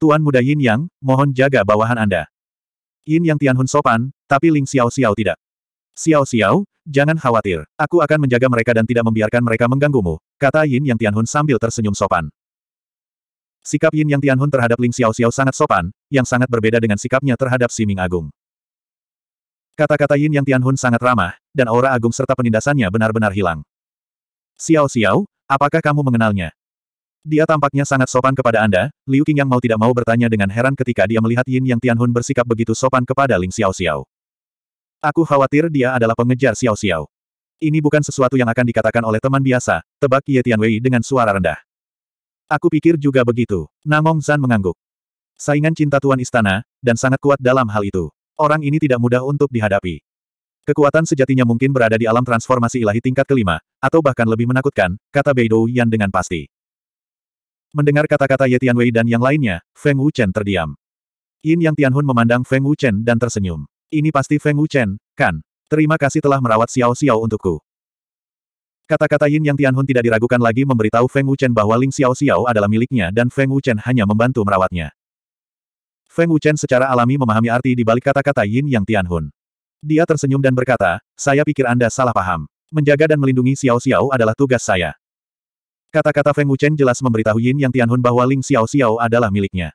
Tuan muda Yin Yang, mohon jaga bawahan Anda. Yin Yang Tianhun sopan, tapi Ling Xiao Xiao tidak. Xiao Xiao, jangan khawatir, aku akan menjaga mereka dan tidak membiarkan mereka mengganggumu, kata Yin Yang Tianhun sambil tersenyum sopan. Sikap Yin Yang Tianhun terhadap Ling Xiao Xiao sangat sopan, yang sangat berbeda dengan sikapnya terhadap Si Ming Agung. Kata-kata Yin Yang Tianhun sangat ramah, dan aura agung serta penindasannya benar-benar hilang. Xiao Xiao, apakah kamu mengenalnya? Dia tampaknya sangat sopan kepada Anda, Liu Qing yang mau tidak mau bertanya dengan heran ketika dia melihat Yin Yang Tianhun bersikap begitu sopan kepada Ling Xiao Xiao. Aku khawatir dia adalah pengejar Xiao Xiao. Ini bukan sesuatu yang akan dikatakan oleh teman biasa, tebak Ye Tianwei dengan suara rendah. Aku pikir juga begitu. Namong Zan mengangguk. Saingan cinta tuan istana, dan sangat kuat dalam hal itu. Orang ini tidak mudah untuk dihadapi. Kekuatan sejatinya mungkin berada di alam transformasi ilahi tingkat kelima, atau bahkan lebih menakutkan, kata Beidou Yan dengan pasti. Mendengar kata-kata Ye Tianwei dan yang lainnya, Feng Wuchen terdiam. Yin Yang Tianhun memandang Feng Wuchen dan tersenyum. Ini pasti Feng Wuchen, kan? Terima kasih telah merawat Xiao Xiao untukku. Kata-kata Yin Yang Tianhun tidak diragukan lagi memberitahu Feng Wuchen bahwa Ling Xiao Xiao adalah miliknya dan Feng Wuchen hanya membantu merawatnya. Feng Wuchen secara alami memahami arti di balik kata-kata Yin Yang Tianhun. Dia tersenyum dan berkata, saya pikir Anda salah paham. Menjaga dan melindungi Xiao Xiao adalah tugas saya. Kata-kata Feng Wuchen jelas memberitahu Yin Yang Tianhun bahwa Ling Xiao Xiao adalah miliknya.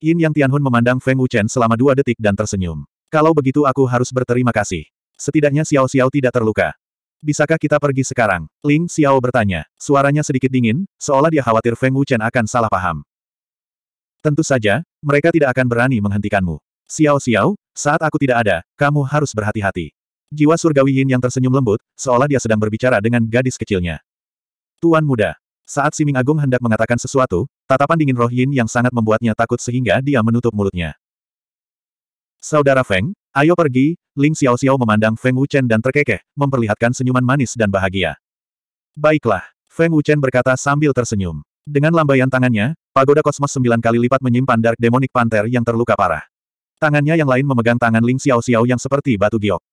Yin Yang Tianhun memandang Feng Wuchen selama dua detik dan tersenyum. Kalau begitu aku harus berterima kasih. Setidaknya Xiao Xiao tidak terluka. Bisakah kita pergi sekarang? Ling Xiao bertanya. Suaranya sedikit dingin, seolah dia khawatir Feng Wuchen akan salah paham. Tentu saja, mereka tidak akan berani menghentikanmu. Xiao Xiao, saat aku tidak ada, kamu harus berhati-hati. Jiwa surgawi Yin yang tersenyum lembut, seolah dia sedang berbicara dengan gadis kecilnya. Tuan muda. Saat Siming Agung hendak mengatakan sesuatu, tatapan dingin Roh Yin yang sangat membuatnya takut sehingga dia menutup mulutnya. Saudara Feng, ayo pergi, Ling Xiao Xiao memandang Feng Wuchen dan terkekeh, memperlihatkan senyuman manis dan bahagia. Baiklah, Feng Wuchen berkata sambil tersenyum. Dengan lambaian tangannya, pagoda kosmos sembilan kali lipat menyimpan Dark Demonic Panther yang terluka parah. Tangannya yang lain memegang tangan Ling Xiao Xiao yang seperti batu giok.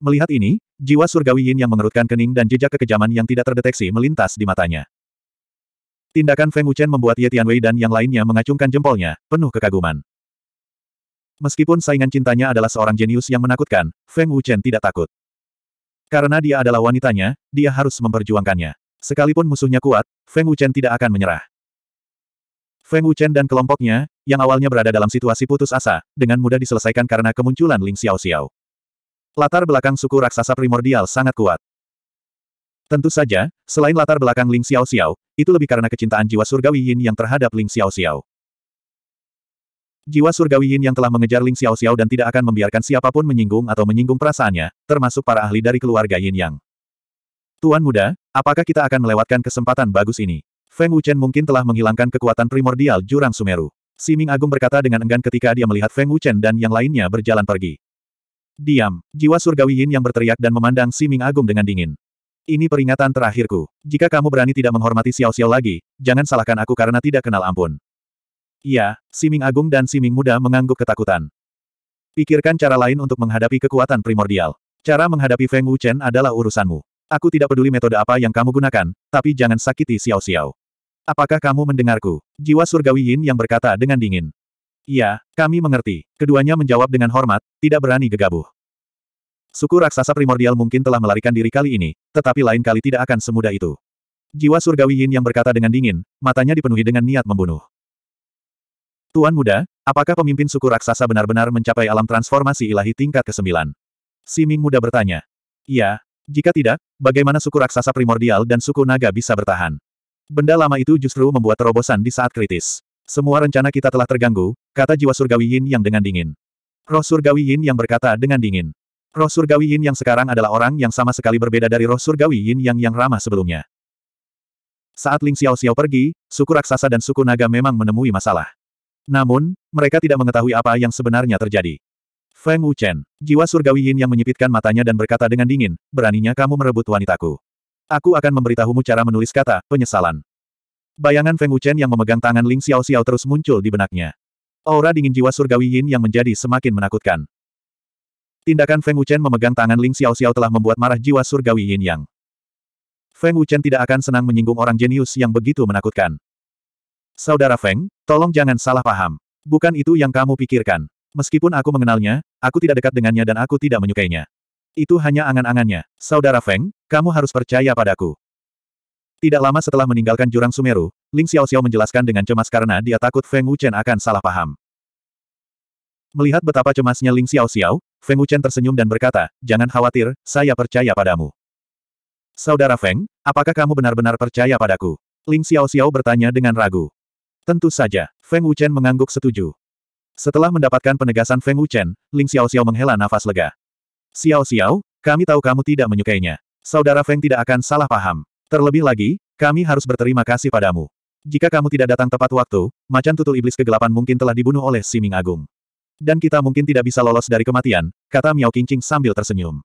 Melihat ini, jiwa surgawi Yin yang mengerutkan kening dan jejak kekejaman yang tidak terdeteksi melintas di matanya. Tindakan Feng Wuchen membuat Ye Tianwei dan yang lainnya mengacungkan jempolnya, penuh kekaguman. Meskipun saingan cintanya adalah seorang jenius yang menakutkan, Feng Wuchen tidak takut. Karena dia adalah wanitanya, dia harus memperjuangkannya. Sekalipun musuhnya kuat, Feng Wuchen tidak akan menyerah. Feng Wuchen dan kelompoknya, yang awalnya berada dalam situasi putus asa, dengan mudah diselesaikan karena kemunculan Ling Xiao Xiao. Latar belakang suku raksasa primordial sangat kuat. Tentu saja, selain latar belakang Ling Xiao Xiao, itu lebih karena kecintaan jiwa surgawi Yin yang terhadap Ling Xiao Xiao. Jiwa surgawi Yin yang telah mengejar Ling Xiao Xiao dan tidak akan membiarkan siapapun menyinggung atau menyinggung perasaannya, termasuk para ahli dari keluarga Yin Yang. Tuan muda, apakah kita akan melewatkan kesempatan bagus ini? Feng Wuchen mungkin telah menghilangkan kekuatan primordial jurang Sumeru. Siming Agung berkata dengan enggan ketika dia melihat Feng Wuchen dan yang lainnya berjalan pergi. Diam. Jiwa surgawi Yin yang berteriak dan memandang Si Ming Agung dengan dingin. Ini peringatan terakhirku. Jika kamu berani tidak menghormati Xiao Xiao lagi, jangan salahkan aku karena tidak kenal ampun. Iya, Si Ming Agung dan Si Ming Muda mengangguk ketakutan. Pikirkan cara lain untuk menghadapi kekuatan primordial. Cara menghadapi Feng Wuchen adalah urusanmu. Aku tidak peduli metode apa yang kamu gunakan, tapi jangan sakiti Xiao Xiao. Apakah kamu mendengarku? Jiwa surgawi Yin yang berkata dengan dingin. Iya, kami mengerti. Keduanya menjawab dengan hormat, tidak berani gegabuh. Suku raksasa primordial mungkin telah melarikan diri kali ini, tetapi lain kali tidak akan semudah itu. Jiwa surgawi Yin yang berkata dengan dingin, matanya dipenuhi dengan niat membunuh. Tuan muda, apakah pemimpin suku raksasa benar-benar mencapai alam transformasi ilahi tingkat ke-9? Si Ming muda bertanya. Iya, jika tidak, bagaimana suku raksasa primordial dan suku naga bisa bertahan? Benda lama itu justru membuat terobosan di saat kritis. Semua rencana kita telah terganggu, Kata jiwa surgawi Yin yang dengan dingin. Roh surgawi Yin yang berkata dengan dingin. Roh surgawi Yin yang sekarang adalah orang yang sama sekali berbeda dari roh surgawi Yin yang yang ramah sebelumnya. Saat Ling Xiao Xiao pergi, suku raksasa dan suku naga memang menemui masalah. Namun, mereka tidak mengetahui apa yang sebenarnya terjadi. Feng Wuchen, jiwa surgawi Yin yang menyipitkan matanya dan berkata dengan dingin, beraninya kamu merebut wanitaku. Aku akan memberitahumu cara menulis kata, penyesalan. Bayangan Feng Wu Chen yang memegang tangan Ling Xiao Xiao terus muncul di benaknya. Aura dingin jiwa surgawi Yin yang menjadi semakin menakutkan. Tindakan Feng Wuchen memegang tangan Ling Xiao Xiao telah membuat marah jiwa surgawi Yin yang. Feng Wuchen tidak akan senang menyinggung orang jenius yang begitu menakutkan. Saudara Feng, tolong jangan salah paham. Bukan itu yang kamu pikirkan. Meskipun aku mengenalnya, aku tidak dekat dengannya dan aku tidak menyukainya. Itu hanya angan-angannya. Saudara Feng, kamu harus percaya padaku. Tidak lama setelah meninggalkan jurang Sumeru, Ling Xiao Xiao menjelaskan dengan cemas karena dia takut Feng Wuchen akan salah paham. Melihat betapa cemasnya Ling Xiao Xiao, Feng Wuchen tersenyum dan berkata, Jangan khawatir, saya percaya padamu. Saudara Feng, apakah kamu benar-benar percaya padaku? Ling Xiao Xiao bertanya dengan ragu. Tentu saja, Feng Wuchen mengangguk setuju. Setelah mendapatkan penegasan Feng Wuchen, Ling Xiao Xiao menghela nafas lega. "Xiao Xiao, kami tahu kamu tidak menyukainya. Saudara Feng tidak akan salah paham. Terlebih lagi, kami harus berterima kasih padamu. Jika kamu tidak datang tepat waktu, macan tutul iblis kegelapan mungkin telah dibunuh oleh Siming Agung. Dan kita mungkin tidak bisa lolos dari kematian, kata Miao Qingqing sambil tersenyum.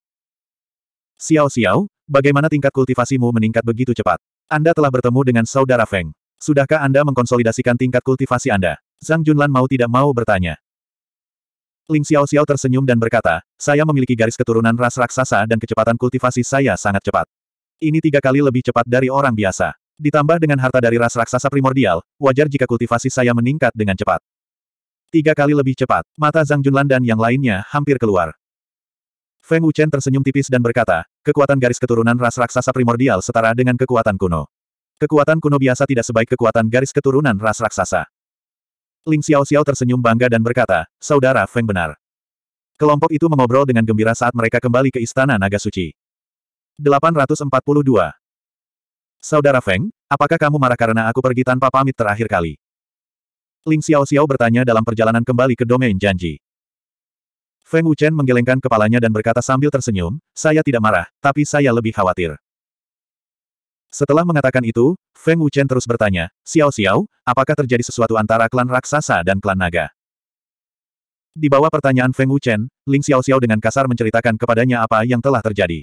Xiao Xiao, bagaimana tingkat kultivasimu meningkat begitu cepat? Anda telah bertemu dengan saudara Feng. Sudahkah Anda mengkonsolidasikan tingkat kultivasi Anda? Zhang Junlan mau tidak mau bertanya. Ling Xiao Xiao tersenyum dan berkata, saya memiliki garis keturunan ras raksasa dan kecepatan kultivasi saya sangat cepat ini tiga kali lebih cepat dari orang biasa. Ditambah dengan harta dari ras raksasa primordial, wajar jika kultivasi saya meningkat dengan cepat. Tiga kali lebih cepat, mata Zhang Junlan dan yang lainnya hampir keluar. Feng Wuchen tersenyum tipis dan berkata, kekuatan garis keturunan ras raksasa primordial setara dengan kekuatan kuno. Kekuatan kuno biasa tidak sebaik kekuatan garis keturunan ras raksasa. Ling Xiao Xiao tersenyum bangga dan berkata, saudara Feng benar. Kelompok itu mengobrol dengan gembira saat mereka kembali ke Istana Naga Suci. 842. Saudara Feng, apakah kamu marah karena aku pergi tanpa pamit terakhir kali? Ling Xiao Xiao bertanya dalam perjalanan kembali ke domain janji. Feng Wuchen menggelengkan kepalanya dan berkata sambil tersenyum, saya tidak marah, tapi saya lebih khawatir. Setelah mengatakan itu, Feng Wuchen terus bertanya, Xiao Xiao, apakah terjadi sesuatu antara klan raksasa dan klan naga? Di bawah pertanyaan Feng Wuchen, Ling Xiao Xiao dengan kasar menceritakan kepadanya apa yang telah terjadi.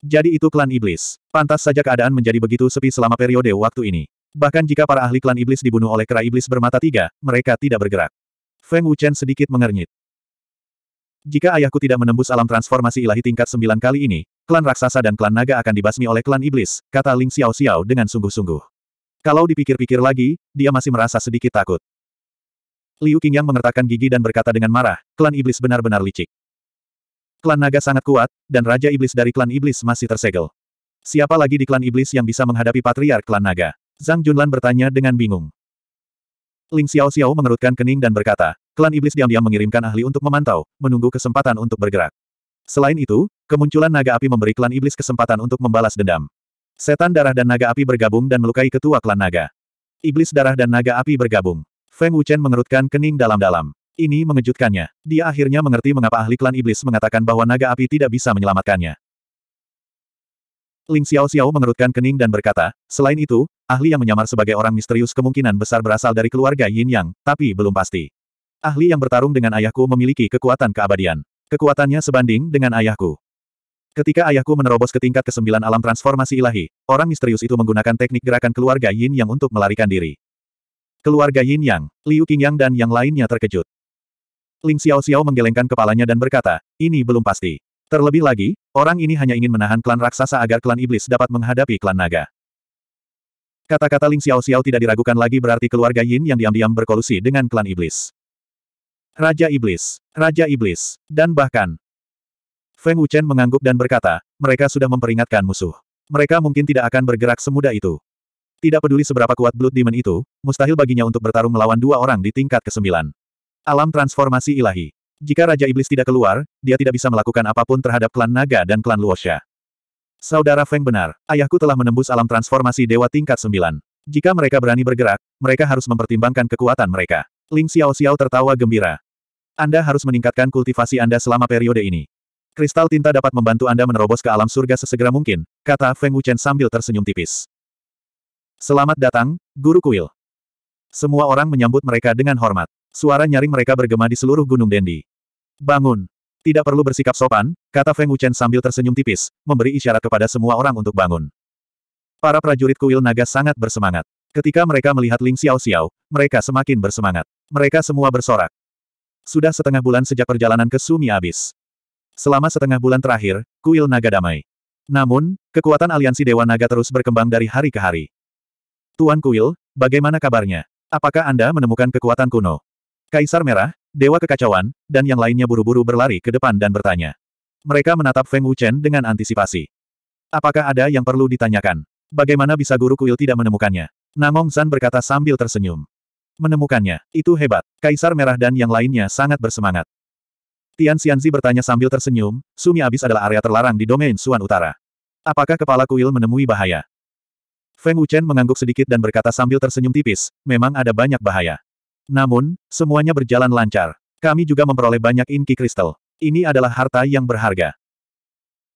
Jadi itu klan iblis. Pantas saja keadaan menjadi begitu sepi selama periode waktu ini. Bahkan jika para ahli klan iblis dibunuh oleh kera iblis bermata tiga, mereka tidak bergerak. Feng Wuchen sedikit mengernyit. Jika ayahku tidak menembus alam transformasi ilahi tingkat sembilan kali ini, klan raksasa dan klan naga akan dibasmi oleh klan iblis, kata Ling Xiao Xiao dengan sungguh-sungguh. Kalau dipikir-pikir lagi, dia masih merasa sedikit takut. Liu Qingyang mengertakkan gigi dan berkata dengan marah, klan iblis benar-benar licik. Klan naga sangat kuat, dan Raja Iblis dari klan Iblis masih tersegel. Siapa lagi di klan Iblis yang bisa menghadapi Patriark klan naga? Zhang Junlan bertanya dengan bingung. Ling Xiao Xiao mengerutkan kening dan berkata, klan Iblis diam-diam mengirimkan ahli untuk memantau, menunggu kesempatan untuk bergerak. Selain itu, kemunculan naga api memberi klan Iblis kesempatan untuk membalas dendam. Setan darah dan naga api bergabung dan melukai ketua klan naga. Iblis darah dan naga api bergabung. Feng Wuchen mengerutkan kening dalam-dalam. Ini mengejutkannya. Dia akhirnya mengerti mengapa ahli klan iblis mengatakan bahwa naga api tidak bisa menyelamatkannya. Ling Xiao Xiao mengerutkan kening dan berkata, selain itu, ahli yang menyamar sebagai orang misterius kemungkinan besar berasal dari keluarga Yin Yang, tapi belum pasti. Ahli yang bertarung dengan ayahku memiliki kekuatan keabadian. Kekuatannya sebanding dengan ayahku. Ketika ayahku menerobos ke tingkat kesembilan alam transformasi ilahi, orang misterius itu menggunakan teknik gerakan keluarga Yin Yang untuk melarikan diri. Keluarga Yin Yang, Liu Qingyang dan yang lainnya terkejut. Ling Xiao Xiao menggelengkan kepalanya dan berkata, ini belum pasti. Terlebih lagi, orang ini hanya ingin menahan klan raksasa agar klan iblis dapat menghadapi klan naga. Kata-kata Ling Xiao Xiao tidak diragukan lagi berarti keluarga Yin yang diam-diam berkolusi dengan klan iblis. Raja Iblis, Raja Iblis, dan bahkan Feng Wuchen mengangguk dan berkata, mereka sudah memperingatkan musuh. Mereka mungkin tidak akan bergerak semudah itu. Tidak peduli seberapa kuat Blood Demon itu, mustahil baginya untuk bertarung melawan dua orang di tingkat kesembilan." Alam transformasi ilahi. Jika Raja Iblis tidak keluar, dia tidak bisa melakukan apapun terhadap klan naga dan klan Luosha. Saudara Feng benar, ayahku telah menembus alam transformasi dewa tingkat Sembilan. Jika mereka berani bergerak, mereka harus mempertimbangkan kekuatan mereka. Ling Xiao Xiao tertawa gembira. Anda harus meningkatkan kultivasi Anda selama periode ini. Kristal tinta dapat membantu Anda menerobos ke alam surga sesegera mungkin, kata Feng Wuchen sambil tersenyum tipis. Selamat datang, Guru Kuil. Semua orang menyambut mereka dengan hormat. Suara nyaring mereka bergema di seluruh Gunung Dendi. Bangun! Tidak perlu bersikap sopan, kata Feng Wuchen sambil tersenyum tipis, memberi isyarat kepada semua orang untuk bangun. Para prajurit kuil naga sangat bersemangat. Ketika mereka melihat Ling Xiao Xiao, mereka semakin bersemangat. Mereka semua bersorak. Sudah setengah bulan sejak perjalanan ke Sumi Abis. Selama setengah bulan terakhir, kuil naga damai. Namun, kekuatan aliansi Dewa Naga terus berkembang dari hari ke hari. Tuan Kuil, bagaimana kabarnya? Apakah Anda menemukan kekuatan kuno? Kaisar Merah, Dewa Kekacauan, dan yang lainnya buru-buru berlari ke depan dan bertanya. Mereka menatap Feng Wuchen dengan antisipasi. Apakah ada yang perlu ditanyakan? Bagaimana bisa guru kuil tidak menemukannya? Namong San berkata sambil tersenyum. Menemukannya, itu hebat. Kaisar Merah dan yang lainnya sangat bersemangat. Tian Xianzi bertanya sambil tersenyum, Sumi Abis adalah area terlarang di domain Suan Utara. Apakah kepala kuil menemui bahaya? Feng Wuchen mengangguk sedikit dan berkata sambil tersenyum tipis, memang ada banyak bahaya. Namun, semuanya berjalan lancar. Kami juga memperoleh banyak inki kristal. Ini adalah harta yang berharga.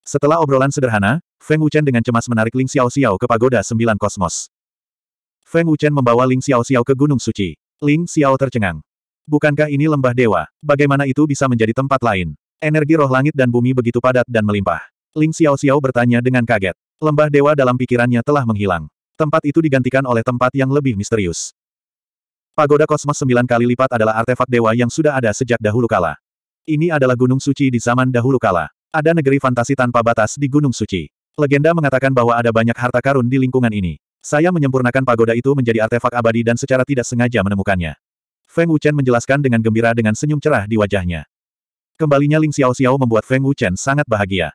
Setelah obrolan sederhana, Feng Wuchen dengan cemas menarik Ling Xiao Xiao ke Pagoda Sembilan Kosmos. Feng Wuchen membawa Ling Xiao Xiao ke Gunung Suci. Ling Xiao tercengang. Bukankah ini lembah dewa? Bagaimana itu bisa menjadi tempat lain? Energi roh langit dan bumi begitu padat dan melimpah. Ling Xiao Xiao bertanya dengan kaget. Lembah dewa dalam pikirannya telah menghilang. Tempat itu digantikan oleh tempat yang lebih misterius. Pagoda kosmos sembilan kali lipat adalah artefak dewa yang sudah ada sejak dahulu kala. Ini adalah gunung suci di zaman dahulu kala. Ada negeri fantasi tanpa batas di gunung suci. Legenda mengatakan bahwa ada banyak harta karun di lingkungan ini. Saya menyempurnakan pagoda itu menjadi artefak abadi dan secara tidak sengaja menemukannya. Feng Wuchen menjelaskan dengan gembira dengan senyum cerah di wajahnya. Kembalinya Ling Xiao Xiao membuat Feng Wuchen sangat bahagia.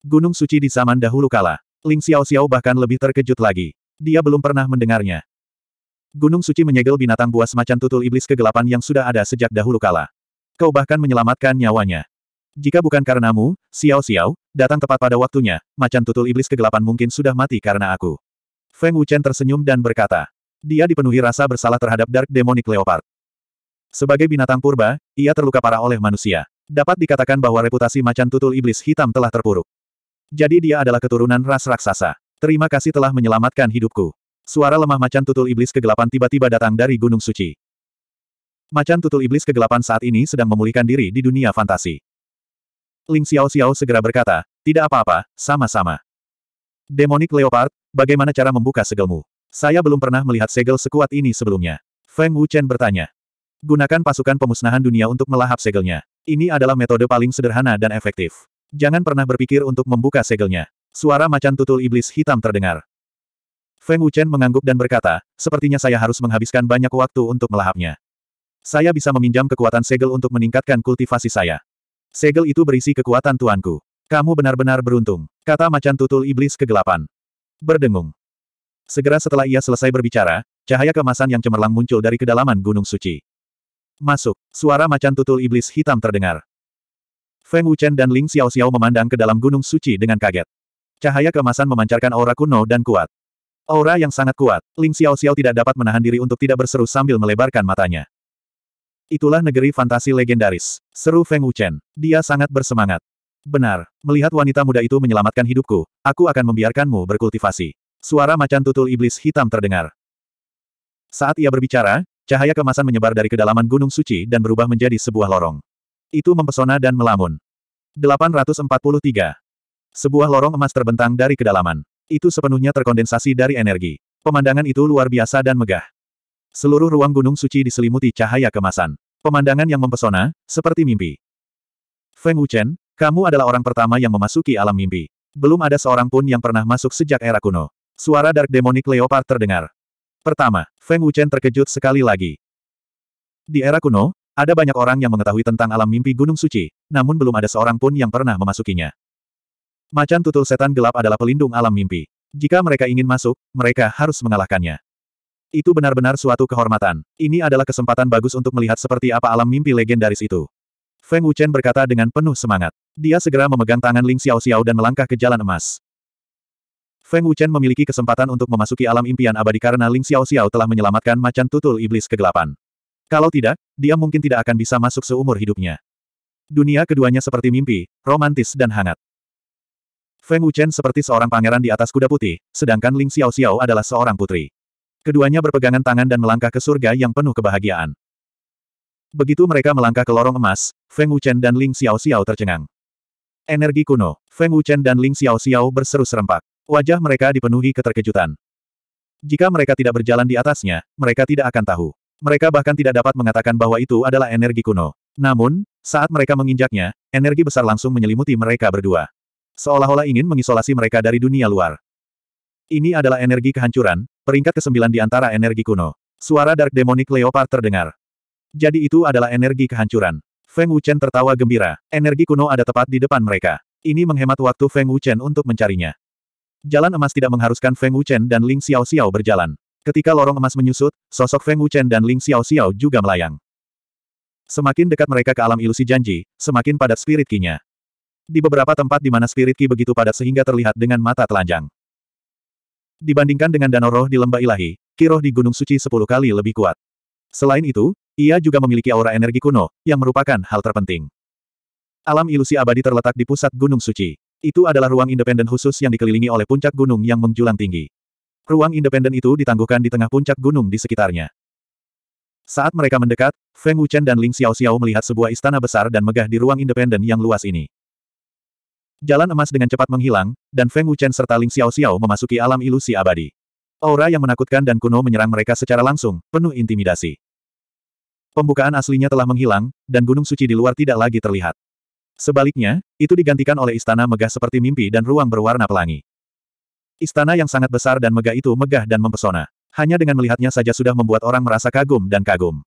Gunung suci di zaman dahulu kala. Ling Xiao Xiao bahkan lebih terkejut lagi. Dia belum pernah mendengarnya. Gunung suci menyegel binatang buas macan tutul iblis kegelapan yang sudah ada sejak dahulu kala. Kau bahkan menyelamatkan nyawanya. Jika bukan karenamu, Xiao Xiao, datang tepat pada waktunya, macan tutul iblis kegelapan mungkin sudah mati karena aku. Feng Wuchen tersenyum dan berkata. Dia dipenuhi rasa bersalah terhadap Dark Demonic Leopard. Sebagai binatang purba, ia terluka parah oleh manusia. Dapat dikatakan bahwa reputasi macan tutul iblis hitam telah terpuruk. Jadi dia adalah keturunan ras raksasa. Terima kasih telah menyelamatkan hidupku. Suara lemah macan tutul iblis kegelapan tiba-tiba datang dari Gunung Suci. Macan tutul iblis kegelapan saat ini sedang memulihkan diri di dunia fantasi. Ling Xiao Xiao segera berkata, tidak apa-apa, sama-sama. Demonic Leopard, bagaimana cara membuka segelmu? Saya belum pernah melihat segel sekuat ini sebelumnya. Feng Wuchen bertanya. Gunakan pasukan pemusnahan dunia untuk melahap segelnya. Ini adalah metode paling sederhana dan efektif. Jangan pernah berpikir untuk membuka segelnya. Suara macan tutul iblis hitam terdengar. Feng Wuchen mengangguk dan berkata, sepertinya saya harus menghabiskan banyak waktu untuk melahapnya. Saya bisa meminjam kekuatan segel untuk meningkatkan kultivasi saya. Segel itu berisi kekuatan tuanku. Kamu benar-benar beruntung, kata macan tutul iblis kegelapan. Berdengung. Segera setelah ia selesai berbicara, cahaya kemasan yang cemerlang muncul dari kedalaman Gunung Suci. Masuk, suara macan tutul iblis hitam terdengar. Feng Wuchen dan Ling Xiao Xiao memandang ke dalam Gunung Suci dengan kaget. Cahaya kemasan memancarkan aura kuno dan kuat. Aura yang sangat kuat, Ling Xiao Xiao tidak dapat menahan diri untuk tidak berseru sambil melebarkan matanya. Itulah negeri fantasi legendaris. Seru Feng Wuchen. Dia sangat bersemangat. Benar, melihat wanita muda itu menyelamatkan hidupku, aku akan membiarkanmu berkultivasi. Suara macan tutul iblis hitam terdengar. Saat ia berbicara, cahaya kemasan menyebar dari kedalaman Gunung Suci dan berubah menjadi sebuah lorong. Itu mempesona dan melamun. 843. Sebuah lorong emas terbentang dari kedalaman. Itu sepenuhnya terkondensasi dari energi. Pemandangan itu luar biasa dan megah. Seluruh ruang gunung suci diselimuti cahaya kemasan. Pemandangan yang mempesona, seperti mimpi. Feng Wuchen, kamu adalah orang pertama yang memasuki alam mimpi. Belum ada seorang pun yang pernah masuk sejak era kuno. Suara Dark Demonic Leopard terdengar. Pertama, Feng Wuchen terkejut sekali lagi. Di era kuno, ada banyak orang yang mengetahui tentang alam mimpi Gunung Suci, namun belum ada seorang pun yang pernah memasukinya. Macan tutul setan gelap adalah pelindung alam mimpi. Jika mereka ingin masuk, mereka harus mengalahkannya. Itu benar-benar suatu kehormatan. Ini adalah kesempatan bagus untuk melihat seperti apa alam mimpi legendaris itu. Feng Wuchen berkata dengan penuh semangat. Dia segera memegang tangan Ling Xiao Xiao dan melangkah ke jalan emas. Feng Wuchen memiliki kesempatan untuk memasuki alam impian abadi karena Ling Xiao Xiao telah menyelamatkan macan tutul iblis kegelapan. Kalau tidak, dia mungkin tidak akan bisa masuk seumur hidupnya. Dunia keduanya seperti mimpi, romantis dan hangat. Feng Wuchen seperti seorang pangeran di atas kuda putih, sedangkan Ling Xiao Xiao adalah seorang putri. Keduanya berpegangan tangan dan melangkah ke surga yang penuh kebahagiaan. Begitu mereka melangkah ke lorong emas, Feng Wuchen dan Ling Xiao Xiao tercengang. Energi kuno, Feng Wuchen dan Ling Xiao Xiao berseru serempak. Wajah mereka dipenuhi keterkejutan. Jika mereka tidak berjalan di atasnya, mereka tidak akan tahu. Mereka bahkan tidak dapat mengatakan bahwa itu adalah energi kuno. Namun, saat mereka menginjaknya, energi besar langsung menyelimuti mereka berdua seolah-olah ingin mengisolasi mereka dari dunia luar. Ini adalah energi kehancuran, peringkat kesembilan di antara energi kuno. Suara Dark Demonic Leopard terdengar. Jadi itu adalah energi kehancuran. Feng Wuchen tertawa gembira. Energi kuno ada tepat di depan mereka. Ini menghemat waktu Feng Wuchen untuk mencarinya. Jalan emas tidak mengharuskan Feng Wuchen dan Ling Xiao Xiao berjalan. Ketika lorong emas menyusut, sosok Feng Wuchen dan Ling Xiao Xiao juga melayang. Semakin dekat mereka ke alam ilusi janji, semakin padat spirit kinya di beberapa tempat di mana spirit ki begitu padat sehingga terlihat dengan mata telanjang. Dibandingkan dengan danau roh di lembah ilahi, ki di Gunung Suci sepuluh kali lebih kuat. Selain itu, ia juga memiliki aura energi kuno, yang merupakan hal terpenting. Alam ilusi abadi terletak di pusat Gunung Suci. Itu adalah ruang independen khusus yang dikelilingi oleh puncak gunung yang menjulang tinggi. Ruang independen itu ditangguhkan di tengah puncak gunung di sekitarnya. Saat mereka mendekat, Feng Wuchen dan Ling Xiao Xiao melihat sebuah istana besar dan megah di ruang independen yang luas ini. Jalan emas dengan cepat menghilang, dan Feng Wuchen serta Ling Xiao Xiao memasuki alam ilusi abadi. Aura yang menakutkan dan kuno menyerang mereka secara langsung, penuh intimidasi. Pembukaan aslinya telah menghilang, dan gunung suci di luar tidak lagi terlihat. Sebaliknya, itu digantikan oleh istana megah seperti mimpi dan ruang berwarna pelangi. Istana yang sangat besar dan megah itu megah dan mempesona. Hanya dengan melihatnya saja sudah membuat orang merasa kagum dan kagum.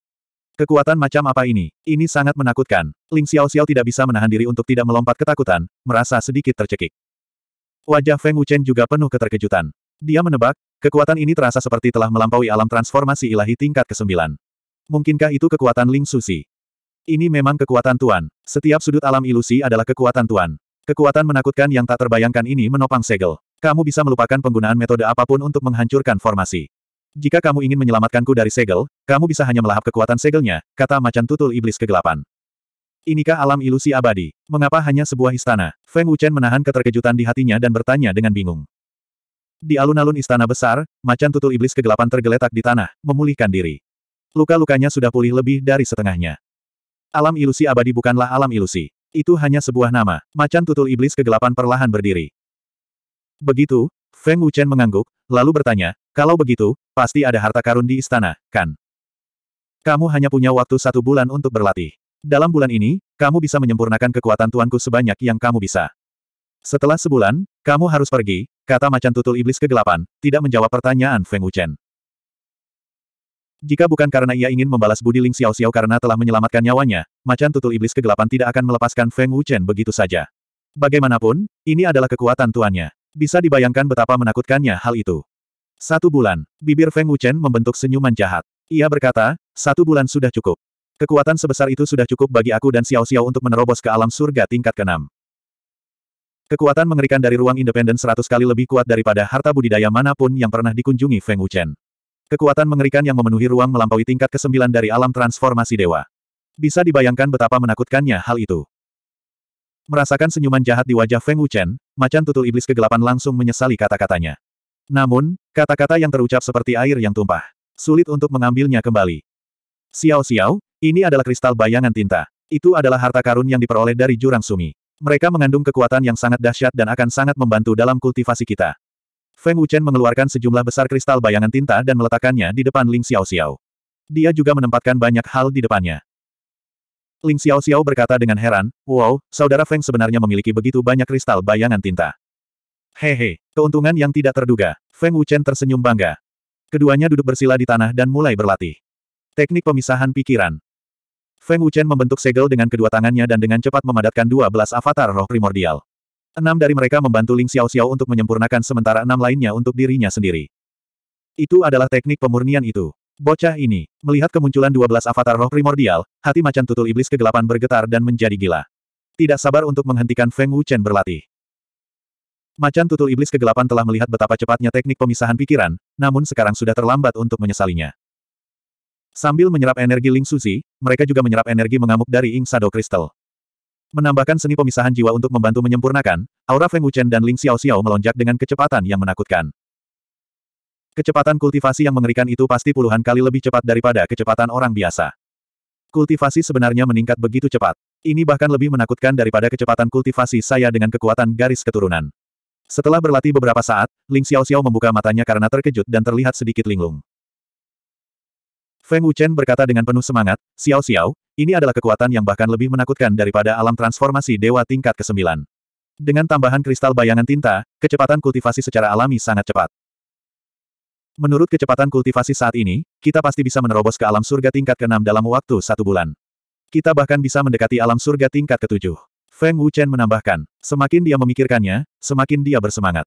Kekuatan macam apa ini? Ini sangat menakutkan. Ling Xiao Xiao tidak bisa menahan diri untuk tidak melompat ketakutan, merasa sedikit tercekik. Wajah Feng Wuchen juga penuh keterkejutan. Dia menebak, kekuatan ini terasa seperti telah melampaui alam transformasi ilahi tingkat ke-9. Mungkinkah itu kekuatan Ling Susi? Ini memang kekuatan Tuan. Setiap sudut alam ilusi adalah kekuatan Tuan. Kekuatan menakutkan yang tak terbayangkan ini menopang segel. Kamu bisa melupakan penggunaan metode apapun untuk menghancurkan formasi. Jika kamu ingin menyelamatkanku dari segel, kamu bisa hanya melahap kekuatan segelnya, kata macan tutul iblis kegelapan. Inikah alam ilusi abadi? Mengapa hanya sebuah istana? Feng Wuchen menahan keterkejutan di hatinya dan bertanya dengan bingung. Di alun-alun istana besar, macan tutul iblis kegelapan tergeletak di tanah, memulihkan diri. Luka-lukanya sudah pulih lebih dari setengahnya. Alam ilusi abadi bukanlah alam ilusi. Itu hanya sebuah nama. Macan tutul iblis kegelapan perlahan berdiri. Begitu, Feng Wuchen mengangguk, lalu bertanya, kalau begitu, pasti ada harta karun di istana, kan? Kamu hanya punya waktu satu bulan untuk berlatih. Dalam bulan ini, kamu bisa menyempurnakan kekuatan tuanku sebanyak yang kamu bisa. Setelah sebulan, kamu harus pergi, kata macan tutul iblis kegelapan, tidak menjawab pertanyaan Feng Wuchen. Jika bukan karena ia ingin membalas budi Ling Xiao Xiao karena telah menyelamatkan nyawanya, macan tutul iblis kegelapan tidak akan melepaskan Feng Wuchen begitu saja. Bagaimanapun, ini adalah kekuatan tuannya. Bisa dibayangkan betapa menakutkannya hal itu. Satu bulan, bibir Feng Wuchen membentuk senyuman jahat. Ia berkata, satu bulan sudah cukup. Kekuatan sebesar itu sudah cukup bagi aku dan Xiao Xiao untuk menerobos ke alam surga tingkat keenam. Kekuatan mengerikan dari ruang independen seratus kali lebih kuat daripada harta budidaya manapun yang pernah dikunjungi Feng Wuchen. Kekuatan mengerikan yang memenuhi ruang melampaui tingkat kesembilan dari alam transformasi dewa. Bisa dibayangkan betapa menakutkannya hal itu. Merasakan senyuman jahat di wajah Feng Wuchen, macan tutul iblis kegelapan langsung menyesali kata-katanya. Namun, kata-kata yang terucap seperti air yang tumpah. Sulit untuk mengambilnya kembali. Xiao Xiao, ini adalah kristal bayangan tinta. Itu adalah harta karun yang diperoleh dari jurang sumi. Mereka mengandung kekuatan yang sangat dahsyat dan akan sangat membantu dalam kultivasi kita. Feng Wuchen mengeluarkan sejumlah besar kristal bayangan tinta dan meletakkannya di depan Ling Xiao Xiao. Dia juga menempatkan banyak hal di depannya. Ling Xiao Xiao berkata dengan heran, Wow, saudara Feng sebenarnya memiliki begitu banyak kristal bayangan tinta. Hehe, keuntungan yang tidak terduga. Feng Wuchen tersenyum bangga. Keduanya duduk bersila di tanah dan mulai berlatih. Teknik pemisahan pikiran. Feng Wuchen membentuk segel dengan kedua tangannya dan dengan cepat memadatkan dua belas avatar roh primordial. Enam dari mereka membantu Ling Xiao Xiao untuk menyempurnakan sementara enam lainnya untuk dirinya sendiri. Itu adalah teknik pemurnian itu. Bocah ini, melihat kemunculan dua belas avatar roh primordial, hati macan tutul iblis kegelapan bergetar dan menjadi gila. Tidak sabar untuk menghentikan Feng Wuchen berlatih. Macan tutul iblis kegelapan telah melihat betapa cepatnya teknik pemisahan pikiran, namun sekarang sudah terlambat untuk menyesalinya. Sambil menyerap energi Ling Suzi, mereka juga menyerap energi mengamuk dari Ing Sado Crystal. Menambahkan seni pemisahan jiwa untuk membantu menyempurnakan, aura Feng Wuchen dan Ling Xiao Xiao melonjak dengan kecepatan yang menakutkan. Kecepatan kultivasi yang mengerikan itu pasti puluhan kali lebih cepat daripada kecepatan orang biasa. Kultivasi sebenarnya meningkat begitu cepat. Ini bahkan lebih menakutkan daripada kecepatan kultivasi saya dengan kekuatan garis keturunan. Setelah berlatih beberapa saat, Ling Xiao Xiao membuka matanya karena terkejut dan terlihat sedikit linglung. Feng Wuchen berkata dengan penuh semangat, Xiao Xiao, ini adalah kekuatan yang bahkan lebih menakutkan daripada alam transformasi dewa tingkat ke-9. Dengan tambahan kristal bayangan tinta, kecepatan kultivasi secara alami sangat cepat. Menurut kecepatan kultivasi saat ini, kita pasti bisa menerobos ke alam surga tingkat ke-6 dalam waktu satu bulan. Kita bahkan bisa mendekati alam surga tingkat ke-7. Feng Wuchen menambahkan, semakin dia memikirkannya, semakin dia bersemangat.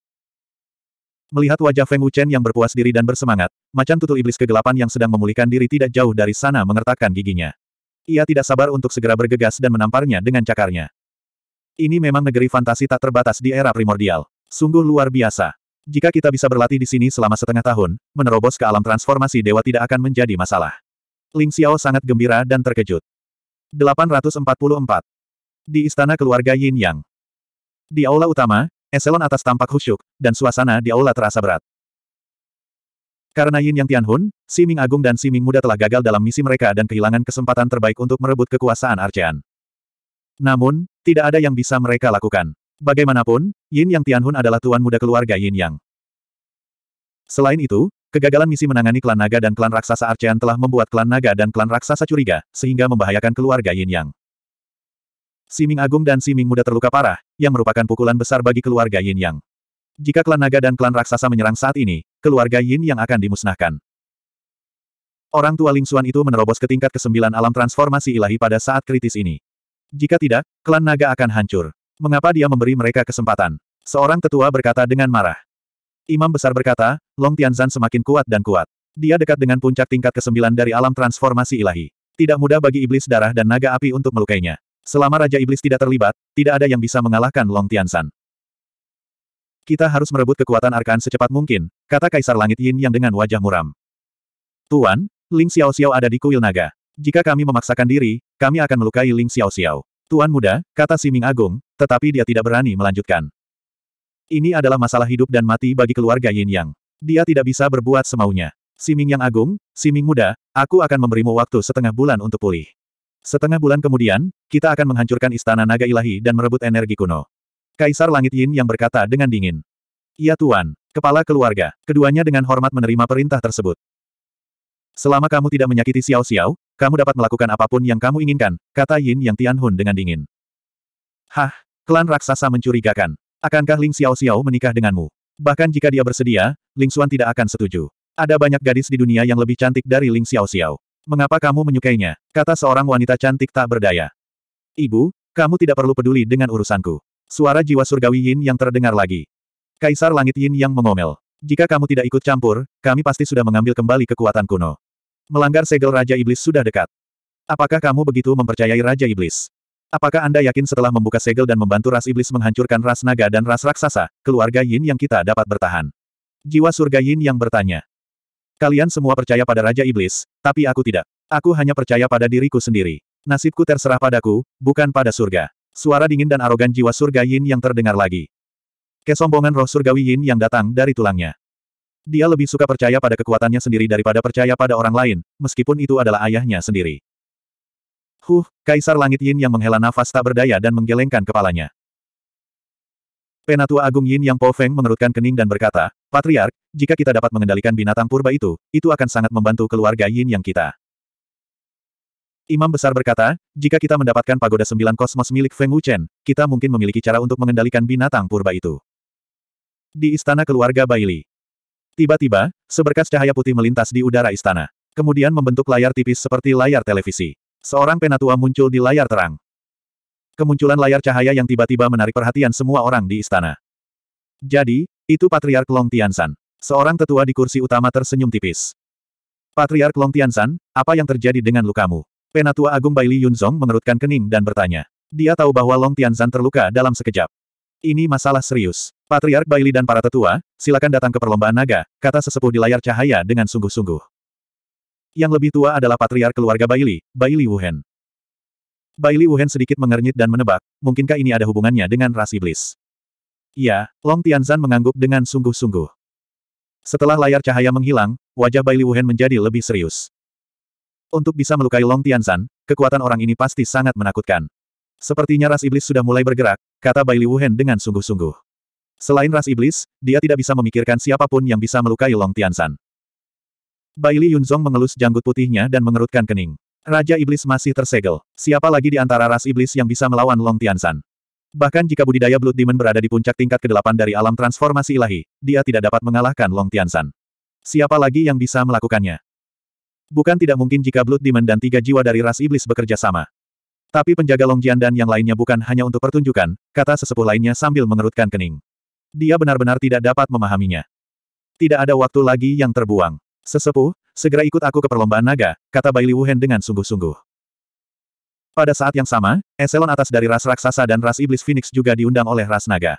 Melihat wajah Feng Wuchen yang berpuas diri dan bersemangat, macan tutul iblis kegelapan yang sedang memulihkan diri tidak jauh dari sana mengertakkan giginya. Ia tidak sabar untuk segera bergegas dan menamparnya dengan cakarnya. Ini memang negeri fantasi tak terbatas di era primordial. Sungguh luar biasa. Jika kita bisa berlatih di sini selama setengah tahun, menerobos ke alam transformasi dewa tidak akan menjadi masalah. Ling Xiao sangat gembira dan terkejut. 844. Di istana keluarga Yin Yang. Di aula utama, eselon atas tampak khusyuk, dan suasana di aula terasa berat. Karena Yin Yang Tianhun, Si Ming Agung dan Si Ming Muda telah gagal dalam misi mereka dan kehilangan kesempatan terbaik untuk merebut kekuasaan Arcean. Namun, tidak ada yang bisa mereka lakukan. Bagaimanapun, Yin Yang Tianhun adalah tuan muda keluarga Yin Yang. Selain itu, kegagalan misi menangani klan naga dan klan raksasa Arcean telah membuat klan naga dan klan raksasa curiga, sehingga membahayakan keluarga Yin Yang. Si Ming Agung dan Si Ming Muda terluka parah, yang merupakan pukulan besar bagi keluarga Yin Yang. Jika klan naga dan klan raksasa menyerang saat ini, keluarga Yin Yang akan dimusnahkan. Orang tua Ling Xuan itu menerobos ke tingkat kesembilan alam transformasi ilahi pada saat kritis ini. Jika tidak, klan naga akan hancur. Mengapa dia memberi mereka kesempatan? Seorang tetua berkata dengan marah. Imam besar berkata, Long Tianzan semakin kuat dan kuat. Dia dekat dengan puncak tingkat kesembilan dari alam transformasi ilahi. Tidak mudah bagi iblis darah dan naga api untuk melukainya. Selama Raja Iblis tidak terlibat, tidak ada yang bisa mengalahkan Long Tiansan. Kita harus merebut kekuatan Arkan secepat mungkin, kata Kaisar Langit Yin yang dengan wajah muram. Tuan, Ling Xiao Xiao ada di kuil naga. Jika kami memaksakan diri, kami akan melukai Ling Xiao Xiao. Tuan muda, kata si Ming Agung, tetapi dia tidak berani melanjutkan. Ini adalah masalah hidup dan mati bagi keluarga Yin Yang. Dia tidak bisa berbuat semaunya. Si Ming Yang Agung, si Ming muda, aku akan memberimu waktu setengah bulan untuk pulih. Setengah bulan kemudian, kita akan menghancurkan istana naga ilahi dan merebut energi kuno. Kaisar Langit Yin yang berkata dengan dingin. Ya Tuan, kepala keluarga, keduanya dengan hormat menerima perintah tersebut. Selama kamu tidak menyakiti Xiao Xiao, kamu dapat melakukan apapun yang kamu inginkan, kata Yin yang Tianhun dengan dingin. Hah, klan raksasa mencurigakan. Akankah Ling Xiao Xiao menikah denganmu? Bahkan jika dia bersedia, Ling Xuan tidak akan setuju. Ada banyak gadis di dunia yang lebih cantik dari Ling Xiao Xiao. Mengapa kamu menyukainya? Kata seorang wanita cantik tak berdaya. Ibu, kamu tidak perlu peduli dengan urusanku. Suara jiwa surgawi Yin yang terdengar lagi. Kaisar Langit Yin yang mengomel. Jika kamu tidak ikut campur, kami pasti sudah mengambil kembali kekuatan kuno. Melanggar segel Raja Iblis sudah dekat. Apakah kamu begitu mempercayai Raja Iblis? Apakah Anda yakin setelah membuka segel dan membantu ras iblis menghancurkan ras naga dan ras raksasa, keluarga Yin yang kita dapat bertahan? Jiwa surga Yin yang bertanya. Kalian semua percaya pada Raja Iblis, tapi aku tidak. Aku hanya percaya pada diriku sendiri. Nasibku terserah padaku, bukan pada surga. Suara dingin dan arogan jiwa surga Yin yang terdengar lagi. Kesombongan roh surgawi Yin yang datang dari tulangnya. Dia lebih suka percaya pada kekuatannya sendiri daripada percaya pada orang lain, meskipun itu adalah ayahnya sendiri. Huh, Kaisar Langit Yin yang menghela nafas tak berdaya dan menggelengkan kepalanya. Penatua Agung Yin Yang Po Feng mengerutkan kening dan berkata, Patriark, jika kita dapat mengendalikan binatang purba itu, itu akan sangat membantu keluarga Yin Yang kita. Imam Besar berkata, jika kita mendapatkan pagoda sembilan kosmos milik Feng Wuchen, kita mungkin memiliki cara untuk mengendalikan binatang purba itu. Di istana keluarga Baili. Tiba-tiba, seberkas cahaya putih melintas di udara istana. Kemudian membentuk layar tipis seperti layar televisi. Seorang penatua muncul di layar terang. Kemunculan layar cahaya yang tiba-tiba menarik perhatian semua orang di istana. Jadi, itu Patriark Long Tiansan. Seorang tetua di kursi utama tersenyum tipis. Patriark Long Tiansan, apa yang terjadi dengan lukamu? Penatua Agung Baili Yunzong mengerutkan kening dan bertanya. Dia tahu bahwa Long Tiansan terluka dalam sekejap. Ini masalah serius. Patriark Baili dan para tetua, silakan datang ke perlombaan naga, kata sesepuh di layar cahaya dengan sungguh-sungguh. Yang lebih tua adalah patriark keluarga Baili, Baili Wuhen. Bai Li Wuhen sedikit mengernyit dan menebak, mungkinkah ini ada hubungannya dengan ras iblis? Iya, Long Tianzan mengangguk dengan sungguh-sungguh. Setelah layar cahaya menghilang, wajah Bai Li Wuhen menjadi lebih serius. Untuk bisa melukai Long Tianzan, kekuatan orang ini pasti sangat menakutkan. Sepertinya ras iblis sudah mulai bergerak, kata Bai Li Wuhen dengan sungguh-sungguh. Selain ras iblis, dia tidak bisa memikirkan siapapun yang bisa melukai Long Tianzan. Bai Li Yunzong mengelus janggut putihnya dan mengerutkan kening. Raja Iblis masih tersegel. Siapa lagi di antara ras iblis yang bisa melawan Long Tianshan? Bahkan jika budidaya Blood Demon berada di puncak tingkat ke-8 dari alam transformasi ilahi, dia tidak dapat mengalahkan Long Tianshan. Siapa lagi yang bisa melakukannya? Bukan tidak mungkin jika Blood Demon dan tiga jiwa dari ras iblis bekerja sama. Tapi penjaga Long Jian dan yang lainnya bukan hanya untuk pertunjukan, kata sesepuh lainnya sambil mengerutkan kening. Dia benar-benar tidak dapat memahaminya. Tidak ada waktu lagi yang terbuang. Sesepuh, segera ikut aku ke perlombaan naga, kata Bai Liwuhen dengan sungguh-sungguh. Pada saat yang sama, eselon atas dari ras raksasa dan ras iblis Phoenix juga diundang oleh ras naga.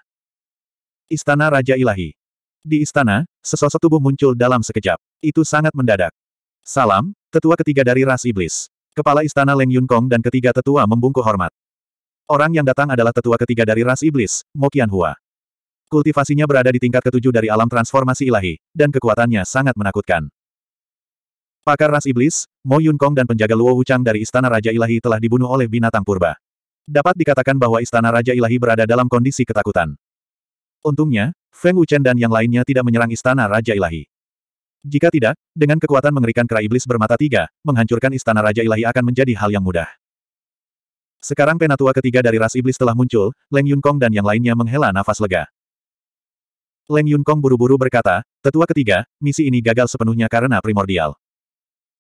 Istana Raja Ilahi. Di istana, sesosok tubuh muncul dalam sekejap. Itu sangat mendadak. Salam, tetua ketiga dari ras iblis. Kepala istana Leng Yun Kong dan ketiga tetua membungkuk hormat. Orang yang datang adalah tetua ketiga dari ras iblis, Mo Qian Hua. Kultivasinya berada di tingkat ketujuh dari alam transformasi ilahi, dan kekuatannya sangat menakutkan. Pakar ras iblis, Mo Yun Kong dan penjaga Luo Wuchang dari Istana Raja Ilahi telah dibunuh oleh binatang purba. Dapat dikatakan bahwa Istana Raja Ilahi berada dalam kondisi ketakutan. Untungnya, Feng Wuchen dan yang lainnya tidak menyerang Istana Raja Ilahi. Jika tidak, dengan kekuatan mengerikan kera iblis bermata tiga, menghancurkan Istana Raja Ilahi akan menjadi hal yang mudah. Sekarang penatua ketiga dari ras iblis telah muncul, Leng Yun Kong dan yang lainnya menghela nafas lega. Leng Yun Kong buru-buru berkata, tetua ketiga, misi ini gagal sepenuhnya karena primordial.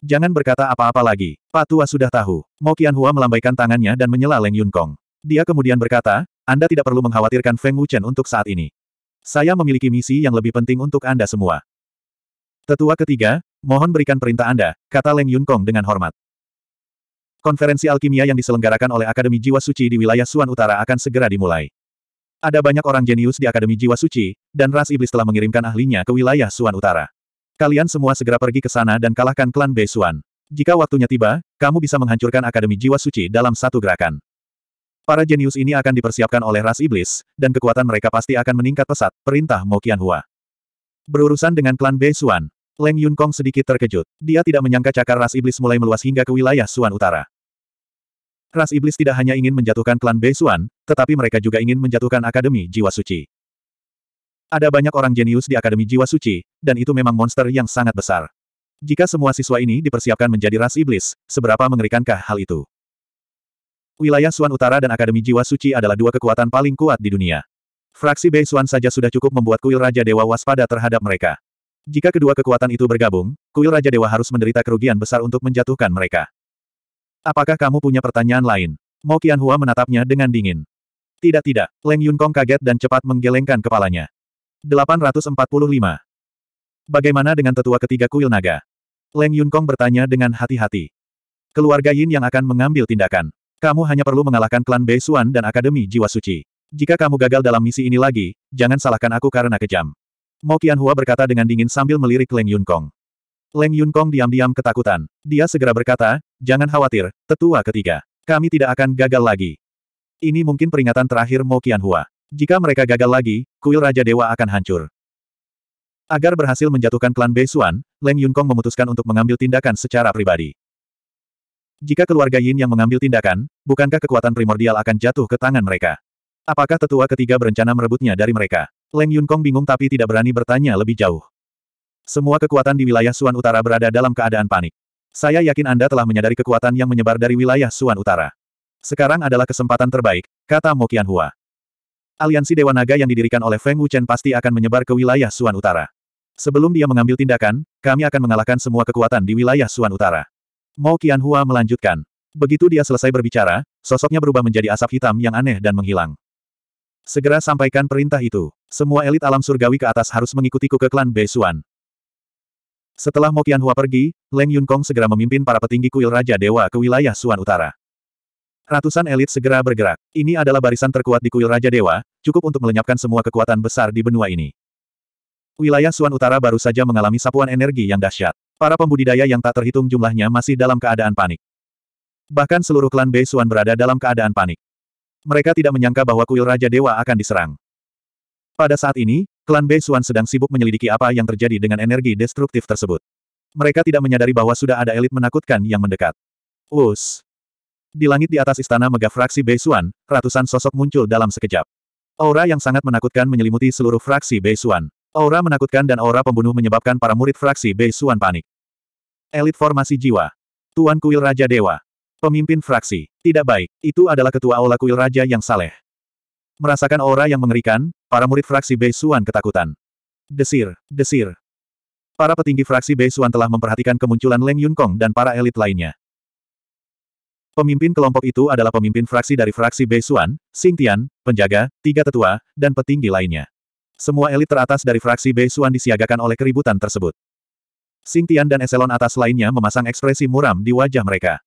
Jangan berkata apa-apa lagi. Pak Tua sudah tahu. Mo Qianhua melambaikan tangannya dan menyela Leng Yunkong. Dia kemudian berkata, Anda tidak perlu mengkhawatirkan Feng Wuchen untuk saat ini. Saya memiliki misi yang lebih penting untuk Anda semua. Tetua ketiga, mohon berikan perintah Anda, kata Leng Yunkong dengan hormat. Konferensi alkimia yang diselenggarakan oleh Akademi Jiwa Suci di wilayah Suan Utara akan segera dimulai. Ada banyak orang jenius di Akademi Jiwa Suci, dan ras iblis telah mengirimkan ahlinya ke wilayah Suan Utara. Kalian semua segera pergi ke sana dan kalahkan klan Beisuan. Jika waktunya tiba, kamu bisa menghancurkan Akademi Jiwa Suci dalam satu gerakan. Para jenius ini akan dipersiapkan oleh ras iblis, dan kekuatan mereka pasti akan meningkat pesat, perintah Mo Qianhua. Berurusan dengan klan Bei Suan, Leng Yun Kong sedikit terkejut. Dia tidak menyangka cakar ras iblis mulai meluas hingga ke wilayah Suan Utara. Ras iblis tidak hanya ingin menjatuhkan klan Bei Suan, tetapi mereka juga ingin menjatuhkan Akademi Jiwa Suci. Ada banyak orang jenius di Akademi Jiwa Suci, dan itu memang monster yang sangat besar. Jika semua siswa ini dipersiapkan menjadi ras iblis, seberapa mengerikankah hal itu? Wilayah Suan Utara dan Akademi Jiwa Suci adalah dua kekuatan paling kuat di dunia. Fraksi Bei Suan saja sudah cukup membuat kuil Raja Dewa waspada terhadap mereka. Jika kedua kekuatan itu bergabung, kuil Raja Dewa harus menderita kerugian besar untuk menjatuhkan mereka. Apakah kamu punya pertanyaan lain? Mo Qianhua menatapnya dengan dingin. Tidak-tidak, Leng Yunkong kaget dan cepat menggelengkan kepalanya. 845. Bagaimana dengan tetua ketiga kuil naga? Leng Yunkong bertanya dengan hati-hati. Keluarga Yin yang akan mengambil tindakan. Kamu hanya perlu mengalahkan klan Bei Xuan dan Akademi Jiwa Suci. Jika kamu gagal dalam misi ini lagi, jangan salahkan aku karena kejam. Mo Qianhua berkata dengan dingin sambil melirik Leng Yunkong. Leng Yunkong diam-diam ketakutan. Dia segera berkata, jangan khawatir, tetua ketiga. Kami tidak akan gagal lagi. Ini mungkin peringatan terakhir Mo Qianhua. Jika mereka gagal lagi, kuil Raja Dewa akan hancur. Agar berhasil menjatuhkan klan Beisuan, Leng Yunkong memutuskan untuk mengambil tindakan secara pribadi. Jika keluarga Yin yang mengambil tindakan, bukankah kekuatan primordial akan jatuh ke tangan mereka? Apakah tetua ketiga berencana merebutnya dari mereka? Leng Yunkong bingung tapi tidak berani bertanya lebih jauh. Semua kekuatan di wilayah Suan Utara berada dalam keadaan panik. Saya yakin Anda telah menyadari kekuatan yang menyebar dari wilayah Suan Utara. Sekarang adalah kesempatan terbaik, kata Mokian Hua. Aliansi Dewa Naga yang didirikan oleh Feng Wuchen pasti akan menyebar ke wilayah Suan Utara. Sebelum dia mengambil tindakan, kami akan mengalahkan semua kekuatan di wilayah Suan Utara. Mo Qianhua melanjutkan. Begitu dia selesai berbicara, sosoknya berubah menjadi asap hitam yang aneh dan menghilang. Segera sampaikan perintah itu. Semua elit alam surgawi ke atas harus mengikutiku ke klan Bei Suan. Setelah Mo Qianhua pergi, Leng Kong segera memimpin para petinggi kuil Raja Dewa ke wilayah Suan Utara. Ratusan elit segera bergerak. Ini adalah barisan terkuat di kuil Raja Dewa, cukup untuk melenyapkan semua kekuatan besar di benua ini. Wilayah Suan Utara baru saja mengalami sapuan energi yang dahsyat. Para pembudidaya yang tak terhitung jumlahnya masih dalam keadaan panik. Bahkan seluruh klan Bei Suan berada dalam keadaan panik. Mereka tidak menyangka bahwa kuil Raja Dewa akan diserang. Pada saat ini, klan Bei Suan sedang sibuk menyelidiki apa yang terjadi dengan energi destruktif tersebut. Mereka tidak menyadari bahwa sudah ada elit menakutkan yang mendekat. Us, di langit di atas istana mega fraksi Beisuan, ratusan sosok muncul dalam sekejap. Aura yang sangat menakutkan menyelimuti seluruh fraksi Beisuan. Aura menakutkan dan aura pembunuh menyebabkan para murid fraksi Beisuan panik. Elit formasi jiwa. Tuan Kuil Raja Dewa. Pemimpin fraksi. Tidak baik, itu adalah ketua aula kuil raja yang saleh. Merasakan aura yang mengerikan, para murid fraksi Beisuan ketakutan. Desir, desir, Para petinggi fraksi Beisuan telah memperhatikan kemunculan Leng Yun Kong dan para elit lainnya. Pemimpin kelompok itu adalah pemimpin fraksi dari fraksi Bei Beisuan, Tian, penjaga, tiga tetua, dan petinggi lainnya. Semua elit teratas dari fraksi Bei Beisuan disiagakan oleh keributan tersebut. Tian dan eselon atas lainnya memasang ekspresi muram di wajah mereka.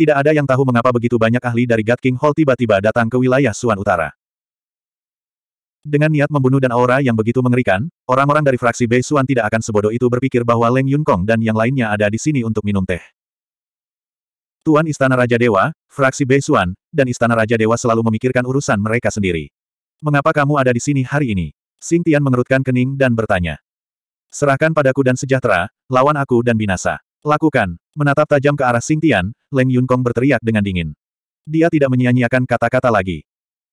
Tidak ada yang tahu mengapa begitu banyak ahli dari God King Hall tiba-tiba datang ke wilayah Suan Utara. Dengan niat membunuh dan aura yang begitu mengerikan, orang-orang dari fraksi Bei Suan tidak akan sebodoh itu berpikir bahwa Leng Yun Kong dan yang lainnya ada di sini untuk minum teh. Tuan Istana Raja Dewa, fraksi Beisuan, dan Istana Raja Dewa selalu memikirkan urusan mereka sendiri. Mengapa kamu ada di sini hari ini? Sing Tian mengerutkan kening dan bertanya. Serahkan padaku dan sejahtera, lawan aku dan binasa. Lakukan. Menatap tajam ke arah Sing Tian, Leng Yun Kong berteriak dengan dingin. Dia tidak menyia-nyiakan kata-kata lagi.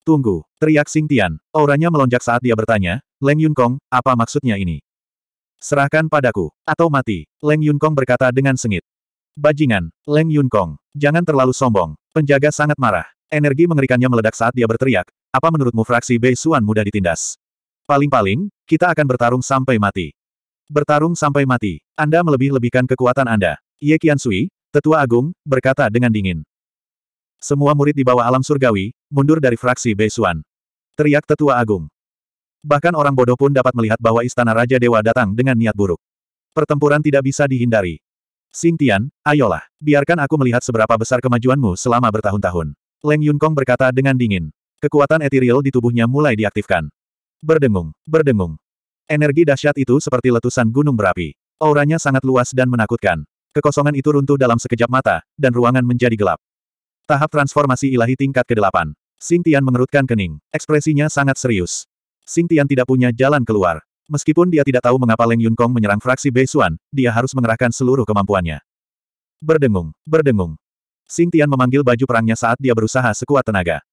Tunggu, teriak Sing Tian. Auranya melonjak saat dia bertanya, Leng Yun Kong, apa maksudnya ini? Serahkan padaku, atau mati, Leng Yun Kong berkata dengan sengit. Bajingan, Leng Yun Kong, jangan terlalu sombong. Penjaga sangat marah. Energi mengerikannya meledak saat dia berteriak, apa menurutmu fraksi Bei Suan mudah ditindas? Paling-paling, kita akan bertarung sampai mati. Bertarung sampai mati. Anda melebih-lebihkan kekuatan Anda. Ye Qian Sui, tetua agung, berkata dengan dingin. Semua murid di bawah alam surgawi, mundur dari fraksi Bei Suan. Teriak tetua agung. Bahkan orang bodoh pun dapat melihat bahwa istana Raja Dewa datang dengan niat buruk. Pertempuran tidak bisa dihindari. Xingtian, ayolah, biarkan aku melihat seberapa besar kemajuanmu selama bertahun-tahun. Leng Kong berkata dengan dingin. Kekuatan etiril di tubuhnya mulai diaktifkan. Berdengung, berdengung. Energi dahsyat itu seperti letusan gunung berapi. Auranya sangat luas dan menakutkan. Kekosongan itu runtuh dalam sekejap mata, dan ruangan menjadi gelap. Tahap transformasi ilahi tingkat ke-8. Xingtian mengerutkan kening. Ekspresinya sangat serius. Xingtian tidak punya jalan keluar. Meskipun dia tidak tahu mengapa Leng Yunkong menyerang fraksi Bei Beisuan, dia harus mengerahkan seluruh kemampuannya. Berdengung, berdengung. Sing Tian memanggil baju perangnya saat dia berusaha sekuat tenaga.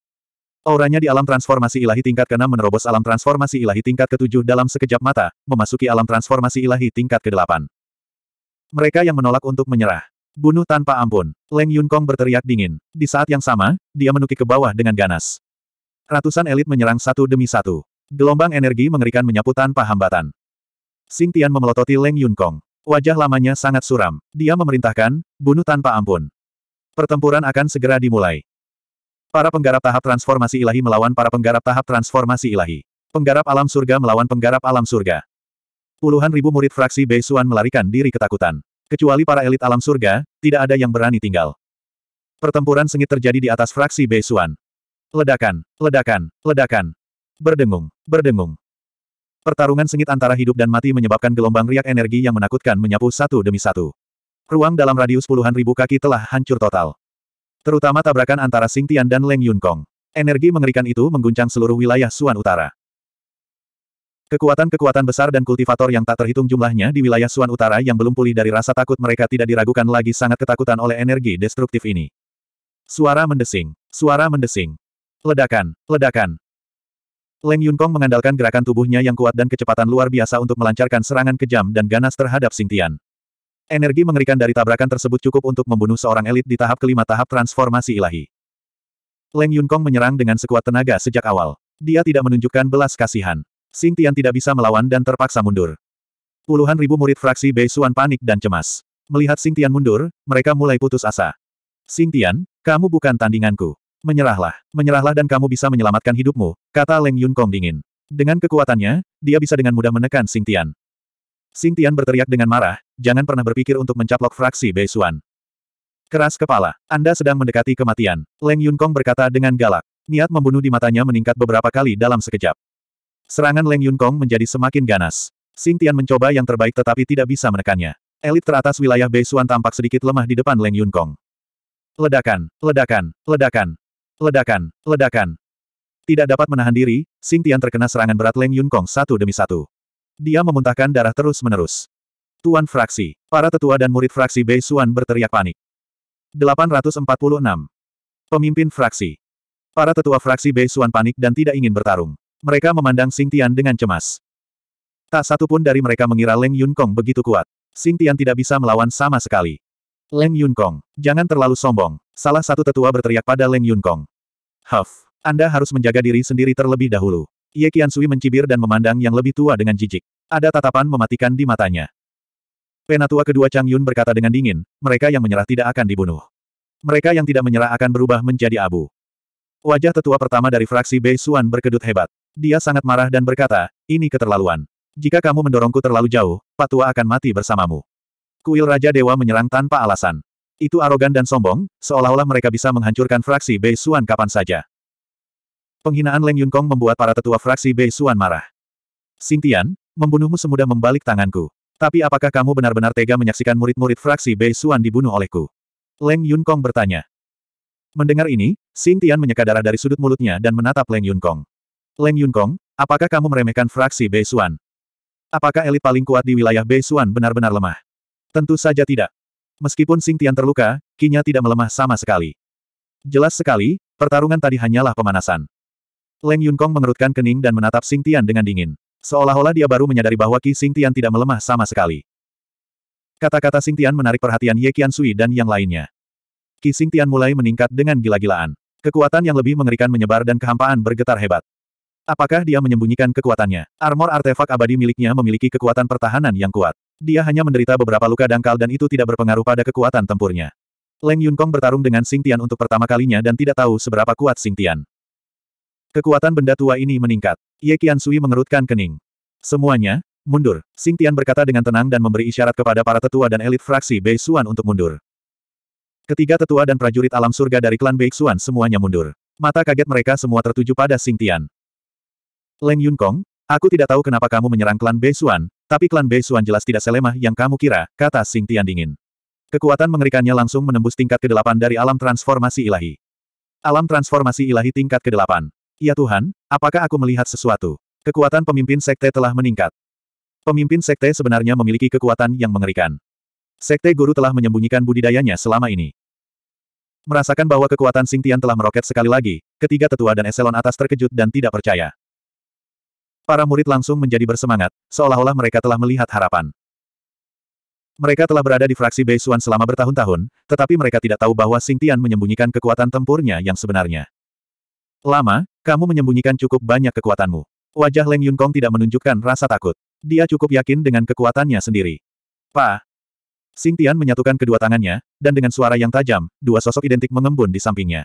Auranya di alam transformasi ilahi tingkat ke-6 menerobos alam transformasi ilahi tingkat ke-7 dalam sekejap mata, memasuki alam transformasi ilahi tingkat ke-8. Mereka yang menolak untuk menyerah. Bunuh tanpa ampun. Leng Yunkong berteriak dingin. Di saat yang sama, dia menukik ke bawah dengan ganas. Ratusan elit menyerang satu demi satu. Gelombang energi mengerikan menyapu tanpa hambatan. Xing Tian memelototi Leng Yun Kong. Wajah lamanya sangat suram. Dia memerintahkan, bunuh tanpa ampun. Pertempuran akan segera dimulai. Para penggarap tahap transformasi ilahi melawan para penggarap tahap transformasi ilahi. Penggarap alam surga melawan penggarap alam surga. Puluhan ribu murid fraksi Bei Xuan melarikan diri ketakutan. Kecuali para elit alam surga, tidak ada yang berani tinggal. Pertempuran sengit terjadi di atas fraksi Bei Xuan. Ledakan, ledakan, ledakan. Berdengung, berdengung. Pertarungan sengit antara hidup dan mati menyebabkan gelombang riak energi yang menakutkan menyapu satu demi satu. Ruang dalam radius puluhan ribu kaki telah hancur total. Terutama tabrakan antara Sing Tian dan Leng Yun Kong. Energi mengerikan itu mengguncang seluruh wilayah Suan Utara. Kekuatan-kekuatan besar dan kultivator yang tak terhitung jumlahnya di wilayah Suan Utara yang belum pulih dari rasa takut mereka tidak diragukan lagi sangat ketakutan oleh energi destruktif ini. Suara mendesing, suara mendesing. Ledakan, ledakan, Leng Yunkong mengandalkan gerakan tubuhnya yang kuat dan kecepatan luar biasa untuk melancarkan serangan kejam dan ganas terhadap Xing Tian. Energi mengerikan dari tabrakan tersebut cukup untuk membunuh seorang elit di tahap kelima tahap transformasi ilahi. Leng Yunkong menyerang dengan sekuat tenaga sejak awal. Dia tidak menunjukkan belas kasihan. Xing Tian tidak bisa melawan dan terpaksa mundur. Puluhan ribu murid fraksi Bei Xuan panik dan cemas. Melihat Xing Tian mundur, mereka mulai putus asa. Xing Tian, kamu bukan tandinganku. Menyerahlah, menyerahlah dan kamu bisa menyelamatkan hidupmu, kata Leng Yun Kong dingin. Dengan kekuatannya, dia bisa dengan mudah menekan Sing Tian. Sing Tian berteriak dengan marah, jangan pernah berpikir untuk mencaplok fraksi Bei Xuan. Keras kepala, Anda sedang mendekati kematian, Leng Yun Kong berkata dengan galak. Niat membunuh di matanya meningkat beberapa kali dalam sekejap. Serangan Leng Yun Kong menjadi semakin ganas. Sing Tian mencoba yang terbaik tetapi tidak bisa menekannya. Elit teratas wilayah Bei Xuan tampak sedikit lemah di depan Leng Yun Kong. Ledakan, ledakan, ledakan. Ledakan, ledakan. Tidak dapat menahan diri, Sing Tian terkena serangan berat Leng Yun Kong satu demi satu. Dia memuntahkan darah terus-menerus. Tuan Fraksi, para tetua dan murid Fraksi Bei Xuan berteriak panik. 846. Pemimpin Fraksi. Para tetua Fraksi Bei Xuan panik dan tidak ingin bertarung. Mereka memandang Sing Tian dengan cemas. Tak satu pun dari mereka mengira Leng Yun Kong begitu kuat. Sing Tian tidak bisa melawan sama sekali. Leng Yun Kong, jangan terlalu sombong. Salah satu tetua berteriak pada Leng Yun Kong. Huff, Anda harus menjaga diri sendiri terlebih dahulu. Ye Qian Sui mencibir dan memandang yang lebih tua dengan jijik. Ada tatapan mematikan di matanya. Penatua kedua Chang Yun berkata dengan dingin, mereka yang menyerah tidak akan dibunuh. Mereka yang tidak menyerah akan berubah menjadi abu. Wajah tetua pertama dari fraksi Bei Suan berkedut hebat. Dia sangat marah dan berkata, ini keterlaluan. Jika kamu mendorongku terlalu jauh, Patua akan mati bersamamu. Kuil Raja Dewa menyerang tanpa alasan. Itu arogan dan sombong, seolah-olah mereka bisa menghancurkan fraksi Bei Suan kapan saja. Penghinaan Leng Yun Kong membuat para tetua fraksi Bei Suan marah. Sintian, membunuhmu semudah membalik tanganku. Tapi apakah kamu benar-benar tega menyaksikan murid-murid fraksi Bei Suan dibunuh olehku? Leng Yun Kong bertanya. Mendengar ini, Sintian menyeka darah dari sudut mulutnya dan menatap Leng Yun Kong. Leng Yun Kong, apakah kamu meremehkan fraksi Bei Suan? Apakah elit paling kuat di wilayah Bei Suan benar-benar lemah? Tentu saja tidak. Meskipun Sing Tian terluka, kinya tidak melemah sama sekali. Jelas sekali, pertarungan tadi hanyalah pemanasan. Leng Kong mengerutkan kening dan menatap Sing Tian dengan dingin. Seolah-olah dia baru menyadari bahwa Qi Sing Tian tidak melemah sama sekali. Kata-kata Sing Tian menarik perhatian Ye Qian Sui dan yang lainnya. Qi Sing Tian mulai meningkat dengan gila-gilaan. Kekuatan yang lebih mengerikan menyebar dan kehampaan bergetar hebat. Apakah dia menyembunyikan kekuatannya? Armor artefak abadi miliknya memiliki kekuatan pertahanan yang kuat. Dia hanya menderita beberapa luka dangkal dan itu tidak berpengaruh pada kekuatan tempurnya. Leng Yunkong bertarung dengan Xing Tian untuk pertama kalinya dan tidak tahu seberapa kuat Xing Tian. Kekuatan benda tua ini meningkat. Ye Qian Sui mengerutkan kening. Semuanya, mundur. Xing Tian berkata dengan tenang dan memberi isyarat kepada para tetua dan elit fraksi Bei Xuan untuk mundur. Ketiga tetua dan prajurit alam surga dari klan Bei Xuan semuanya mundur. Mata kaget mereka semua tertuju pada Xing Tian. Leng Yunkong, aku tidak tahu kenapa kamu menyerang klan Bei Xuan, tapi klan Beisuan jelas tidak selemah yang kamu kira, kata Sing Tian dingin. Kekuatan mengerikannya langsung menembus tingkat ke-8 dari alam transformasi ilahi. Alam transformasi ilahi tingkat ke-8. Ya Tuhan, apakah aku melihat sesuatu? Kekuatan pemimpin sekte telah meningkat. Pemimpin sekte sebenarnya memiliki kekuatan yang mengerikan. Sekte guru telah menyembunyikan budidayanya selama ini. Merasakan bahwa kekuatan Sing Tian telah meroket sekali lagi, ketiga tetua dan eselon atas terkejut dan tidak percaya. Para murid langsung menjadi bersemangat, seolah-olah mereka telah melihat harapan. Mereka telah berada di fraksi Bei Beisuan selama bertahun-tahun, tetapi mereka tidak tahu bahwa Tian menyembunyikan kekuatan tempurnya yang sebenarnya. Lama, kamu menyembunyikan cukup banyak kekuatanmu. Wajah Leng Yunkong tidak menunjukkan rasa takut. Dia cukup yakin dengan kekuatannya sendiri. Pa! Tian menyatukan kedua tangannya, dan dengan suara yang tajam, dua sosok identik mengembun di sampingnya.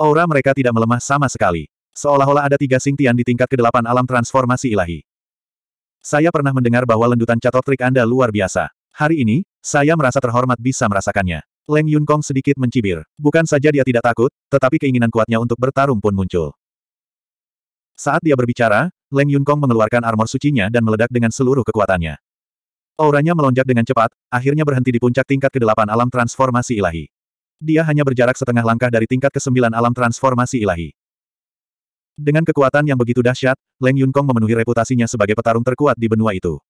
Aura mereka tidak melemah sama sekali. Seolah-olah ada tiga Sing di tingkat kedelapan alam transformasi ilahi. Saya pernah mendengar bahwa lendutan catotrik Anda luar biasa. Hari ini, saya merasa terhormat bisa merasakannya. Leng Yun Kong sedikit mencibir. Bukan saja dia tidak takut, tetapi keinginan kuatnya untuk bertarung pun muncul. Saat dia berbicara, Leng Yun Kong mengeluarkan armor sucinya dan meledak dengan seluruh kekuatannya. Auranya melonjak dengan cepat, akhirnya berhenti di puncak tingkat kedelapan alam transformasi ilahi. Dia hanya berjarak setengah langkah dari tingkat kesembilan alam transformasi ilahi. Dengan kekuatan yang begitu dahsyat, Leng Yun Kong memenuhi reputasinya sebagai petarung terkuat di benua itu.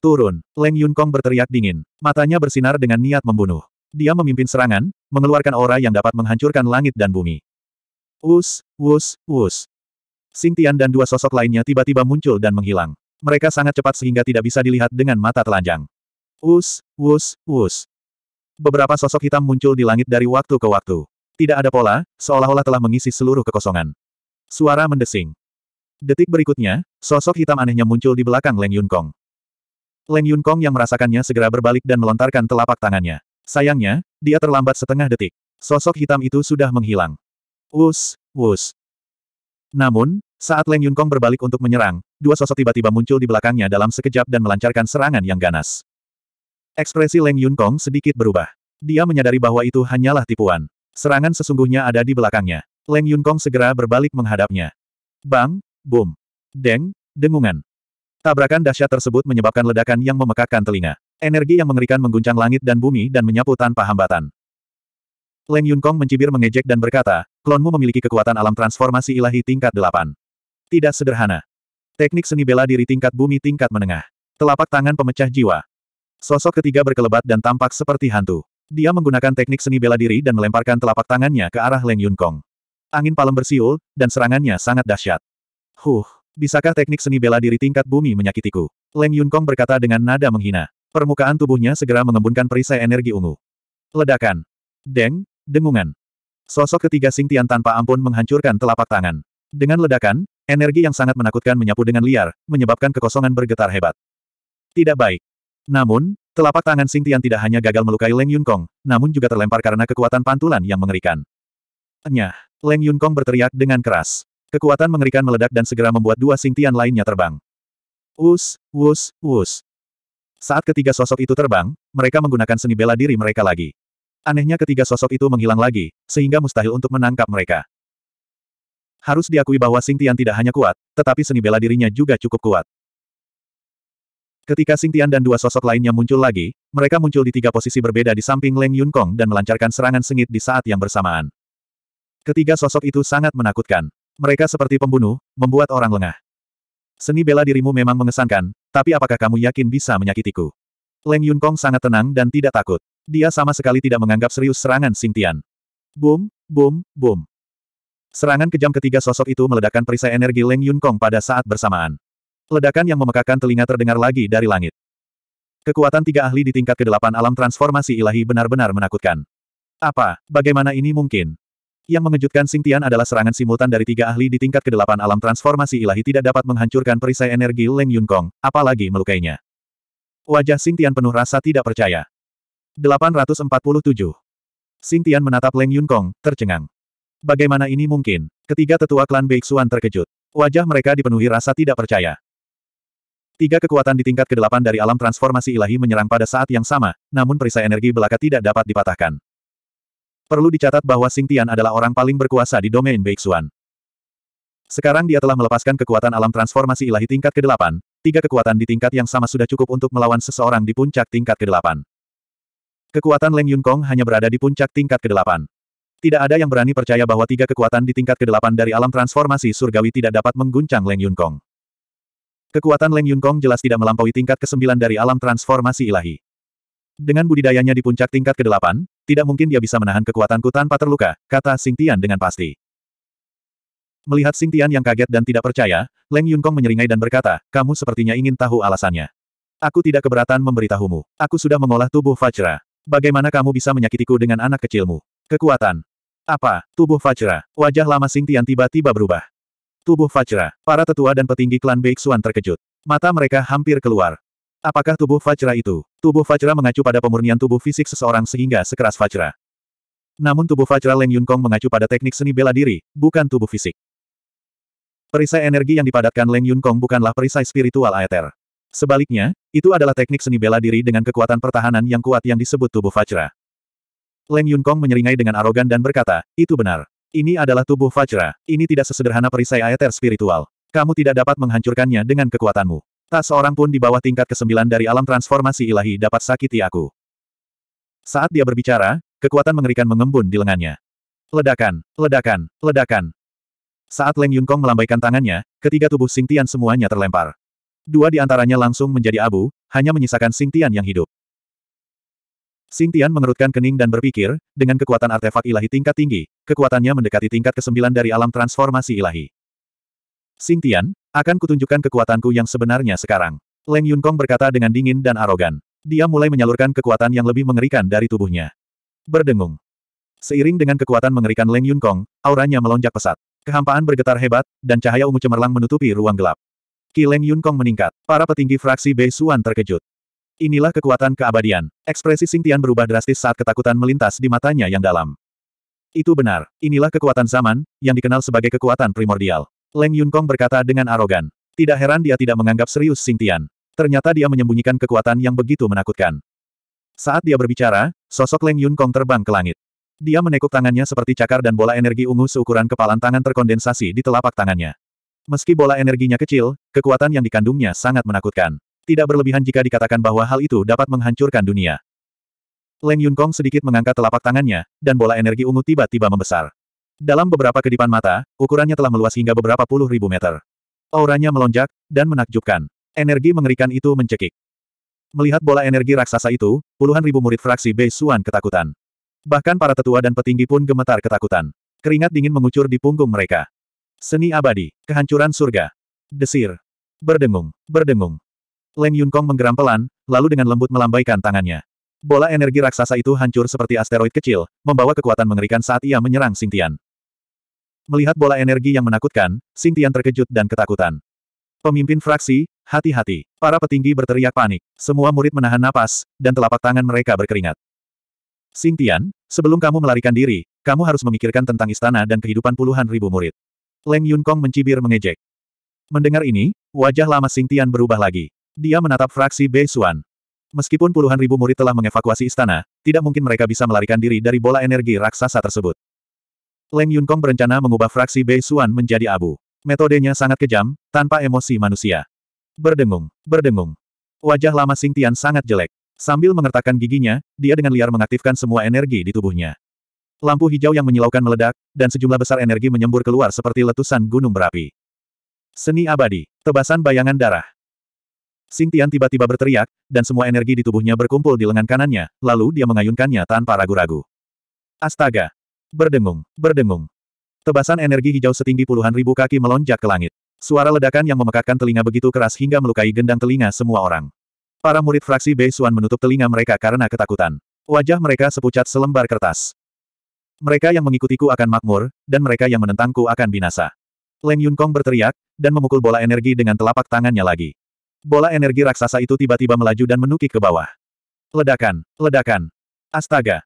Turun, Leng Yun Kong berteriak dingin. Matanya bersinar dengan niat membunuh. Dia memimpin serangan, mengeluarkan aura yang dapat menghancurkan langit dan bumi. Wus, wus, wus. Sing Tian dan dua sosok lainnya tiba-tiba muncul dan menghilang. Mereka sangat cepat sehingga tidak bisa dilihat dengan mata telanjang. Wus, wus, wus. Beberapa sosok hitam muncul di langit dari waktu ke waktu. Tidak ada pola, seolah-olah telah mengisi seluruh kekosongan. Suara mendesing. Detik berikutnya, sosok hitam anehnya muncul di belakang Leng Yun Kong. Leng Yun Kong yang merasakannya segera berbalik dan melontarkan telapak tangannya. Sayangnya, dia terlambat setengah detik. Sosok hitam itu sudah menghilang. Wus, wus. Namun, saat Leng Yun Kong berbalik untuk menyerang, dua sosok tiba-tiba muncul di belakangnya dalam sekejap dan melancarkan serangan yang ganas. Ekspresi Leng Yun Kong sedikit berubah. Dia menyadari bahwa itu hanyalah tipuan. Serangan sesungguhnya ada di belakangnya. Leng Yunkong segera berbalik menghadapnya. Bang, boom, deng, dengungan. Tabrakan dahsyat tersebut menyebabkan ledakan yang memekakkan telinga. Energi yang mengerikan mengguncang langit dan bumi dan menyapu tanpa hambatan. Leng Yunkong mencibir mengejek dan berkata, klonmu memiliki kekuatan alam transformasi ilahi tingkat delapan. Tidak sederhana. Teknik seni bela diri tingkat bumi tingkat menengah. Telapak tangan pemecah jiwa. Sosok ketiga berkelebat dan tampak seperti hantu. Dia menggunakan teknik seni bela diri dan melemparkan telapak tangannya ke arah Leng Yunkong. Angin palem bersiul, dan serangannya sangat dahsyat. Huh, bisakah teknik seni bela diri tingkat bumi menyakitiku? Leng Yun Kong berkata dengan nada menghina. Permukaan tubuhnya segera mengembunkan perisai energi ungu. Ledakan. Deng, dengungan. Sosok ketiga Sing Tian tanpa ampun menghancurkan telapak tangan. Dengan ledakan, energi yang sangat menakutkan menyapu dengan liar, menyebabkan kekosongan bergetar hebat. Tidak baik. Namun, telapak tangan Sing Tian tidak hanya gagal melukai Leng Yun Kong, namun juga terlempar karena kekuatan pantulan yang mengerikan. Nyah! Leng Yun Kong berteriak dengan keras. Kekuatan mengerikan meledak dan segera membuat dua singtian lainnya terbang. Wus, wus, wus. Saat ketiga sosok itu terbang, mereka menggunakan seni bela diri mereka lagi. Anehnya ketiga sosok itu menghilang lagi, sehingga mustahil untuk menangkap mereka. Harus diakui bahwa Singtian tidak hanya kuat, tetapi seni bela dirinya juga cukup kuat. Ketika Singtian dan dua sosok lainnya muncul lagi, mereka muncul di tiga posisi berbeda di samping Leng Yun Kong dan melancarkan serangan sengit di saat yang bersamaan. Ketiga sosok itu sangat menakutkan. Mereka seperti pembunuh, membuat orang lengah. Seni bela dirimu memang mengesankan, tapi apakah kamu yakin bisa menyakitiku? Leng Yun Kong sangat tenang dan tidak takut. Dia sama sekali tidak menganggap serius serangan Sing Tian. Boom, boom, boom. Serangan kejam ketiga sosok itu meledakkan perisai energi Leng Yun Kong pada saat bersamaan. Ledakan yang memekakan telinga terdengar lagi dari langit. Kekuatan tiga ahli di tingkat kedelapan alam transformasi ilahi benar-benar menakutkan. Apa, bagaimana ini mungkin? Yang mengejutkan Sing Tian adalah serangan simultan dari tiga ahli di tingkat kedelapan alam transformasi ilahi tidak dapat menghancurkan perisai energi Leng Yun Kong, apalagi melukainya. Wajah Sing Tian penuh rasa tidak percaya. 847. Sing Tian menatap Leng Yun Kong, tercengang. Bagaimana ini mungkin? Ketiga tetua klan Beixuan terkejut. Wajah mereka dipenuhi rasa tidak percaya. Tiga kekuatan di tingkat kedelapan dari alam transformasi ilahi menyerang pada saat yang sama, namun perisai energi belaka tidak dapat dipatahkan. Perlu dicatat bahwa Sing Tian adalah orang paling berkuasa di domain Beixuan. Sekarang dia telah melepaskan kekuatan alam transformasi ilahi tingkat ke-8, tiga kekuatan di tingkat yang sama sudah cukup untuk melawan seseorang di puncak tingkat ke-8. Kekuatan Leng Yun Kong hanya berada di puncak tingkat ke-8. Tidak ada yang berani percaya bahwa tiga kekuatan di tingkat ke-8 dari alam transformasi surgawi tidak dapat mengguncang Leng Yun Kong. Kekuatan Leng Yun Kong jelas tidak melampaui tingkat ke-9 dari alam transformasi ilahi. Dengan budidayanya di puncak tingkat ke-8, tidak mungkin dia bisa menahan kekuatanku tanpa terluka, kata Sing Tian dengan pasti. Melihat Sing Tian yang kaget dan tidak percaya, Leng Yun Kong menyeringai dan berkata, kamu sepertinya ingin tahu alasannya. Aku tidak keberatan memberitahumu. Aku sudah mengolah tubuh Fajra. Bagaimana kamu bisa menyakitiku dengan anak kecilmu? Kekuatan. Apa? Tubuh Fajra. Wajah lama Sing Tian tiba-tiba berubah. Tubuh Fajra. Para tetua dan petinggi klan Beixuan terkejut. Mata mereka hampir keluar. Apakah tubuh Fajra itu? Tubuh Fajra mengacu pada pemurnian tubuh fisik seseorang sehingga sekeras Fajra. Namun tubuh Fajra Leng Yun Kong mengacu pada teknik seni bela diri, bukan tubuh fisik. Perisai energi yang dipadatkan Leng Yun Kong bukanlah perisai spiritual aether. Sebaliknya, itu adalah teknik seni bela diri dengan kekuatan pertahanan yang kuat yang disebut tubuh Fajra. Leng Yun Kong menyeringai dengan arogan dan berkata, itu benar. Ini adalah tubuh Fajra. ini tidak sesederhana perisai aether spiritual. Kamu tidak dapat menghancurkannya dengan kekuatanmu. Tak seorang pun di bawah tingkat kesembilan dari alam transformasi ilahi dapat sakiti aku. Saat dia berbicara, kekuatan mengerikan mengembun di lengannya. Ledakan, ledakan, ledakan. Saat Leng Yunkong melambaikan tangannya, ketiga tubuh Sing Tian semuanya terlempar. Dua di antaranya langsung menjadi abu, hanya menyisakan Sing Tian yang hidup. Sing Tian mengerutkan kening dan berpikir, dengan kekuatan artefak ilahi tingkat tinggi, kekuatannya mendekati tingkat kesembilan dari alam transformasi ilahi. Sing Tian, akan kutunjukkan kekuatanku yang sebenarnya sekarang. Leng Kong berkata dengan dingin dan arogan. Dia mulai menyalurkan kekuatan yang lebih mengerikan dari tubuhnya. Berdengung. Seiring dengan kekuatan mengerikan Leng Kong, auranya melonjak pesat. Kehampaan bergetar hebat, dan cahaya ungu cemerlang menutupi ruang gelap. Ki Leng Kong meningkat. Para petinggi fraksi Bei Suan terkejut. Inilah kekuatan keabadian. Ekspresi Sing Tian berubah drastis saat ketakutan melintas di matanya yang dalam. Itu benar, inilah kekuatan zaman, yang dikenal sebagai kekuatan primordial. Leng Yunkong berkata dengan arogan. Tidak heran dia tidak menganggap serius Xing Tian. Ternyata dia menyembunyikan kekuatan yang begitu menakutkan. Saat dia berbicara, sosok Leng Yunkong terbang ke langit. Dia menekuk tangannya seperti cakar dan bola energi ungu seukuran kepalan tangan terkondensasi di telapak tangannya. Meski bola energinya kecil, kekuatan yang dikandungnya sangat menakutkan. Tidak berlebihan jika dikatakan bahwa hal itu dapat menghancurkan dunia. Leng Yunkong sedikit mengangkat telapak tangannya, dan bola energi ungu tiba-tiba membesar. Dalam beberapa kedipan mata, ukurannya telah meluas hingga beberapa puluh ribu meter. Auranya melonjak, dan menakjubkan. Energi mengerikan itu mencekik. Melihat bola energi raksasa itu, puluhan ribu murid fraksi Bei Suan ketakutan. Bahkan para tetua dan petinggi pun gemetar ketakutan. Keringat dingin mengucur di punggung mereka. Seni abadi, kehancuran surga. Desir. Berdengung, berdengung. Leng Kong menggeram pelan, lalu dengan lembut melambaikan tangannya. Bola energi raksasa itu hancur seperti asteroid kecil, membawa kekuatan mengerikan saat ia menyerang Tian. Melihat bola energi yang menakutkan, Xing Tian terkejut dan ketakutan. Pemimpin fraksi, hati-hati. Para petinggi berteriak panik. Semua murid menahan napas, dan telapak tangan mereka berkeringat. Xing Tian, sebelum kamu melarikan diri, kamu harus memikirkan tentang istana dan kehidupan puluhan ribu murid. Leng Yun Kong mencibir mengejek. Mendengar ini, wajah lama Xing Tian berubah lagi. Dia menatap fraksi Bei Xuan. Meskipun puluhan ribu murid telah mengevakuasi istana, tidak mungkin mereka bisa melarikan diri dari bola energi raksasa tersebut. Leng Yunkong berencana mengubah fraksi Bei Xuan menjadi abu. Metodenya sangat kejam, tanpa emosi manusia. Berdengung, berdengung. Wajah lama Sing Tian sangat jelek. Sambil mengertakkan giginya, dia dengan liar mengaktifkan semua energi di tubuhnya. Lampu hijau yang menyilaukan meledak, dan sejumlah besar energi menyembur keluar seperti letusan gunung berapi. Seni abadi, tebasan bayangan darah. Sing Tian tiba-tiba berteriak, dan semua energi di tubuhnya berkumpul di lengan kanannya, lalu dia mengayunkannya tanpa ragu-ragu. Astaga, Berdengung, berdengung. Tebasan energi hijau setinggi puluhan ribu kaki melonjak ke langit. Suara ledakan yang memekakkan telinga begitu keras hingga melukai gendang telinga semua orang. Para murid fraksi Bei Xuan menutup telinga mereka karena ketakutan. Wajah mereka sepucat selembar kertas. Mereka yang mengikutiku akan makmur, dan mereka yang menentangku akan binasa. Leng Yun Kong berteriak, dan memukul bola energi dengan telapak tangannya lagi. Bola energi raksasa itu tiba-tiba melaju dan menukik ke bawah. Ledakan, ledakan. Astaga,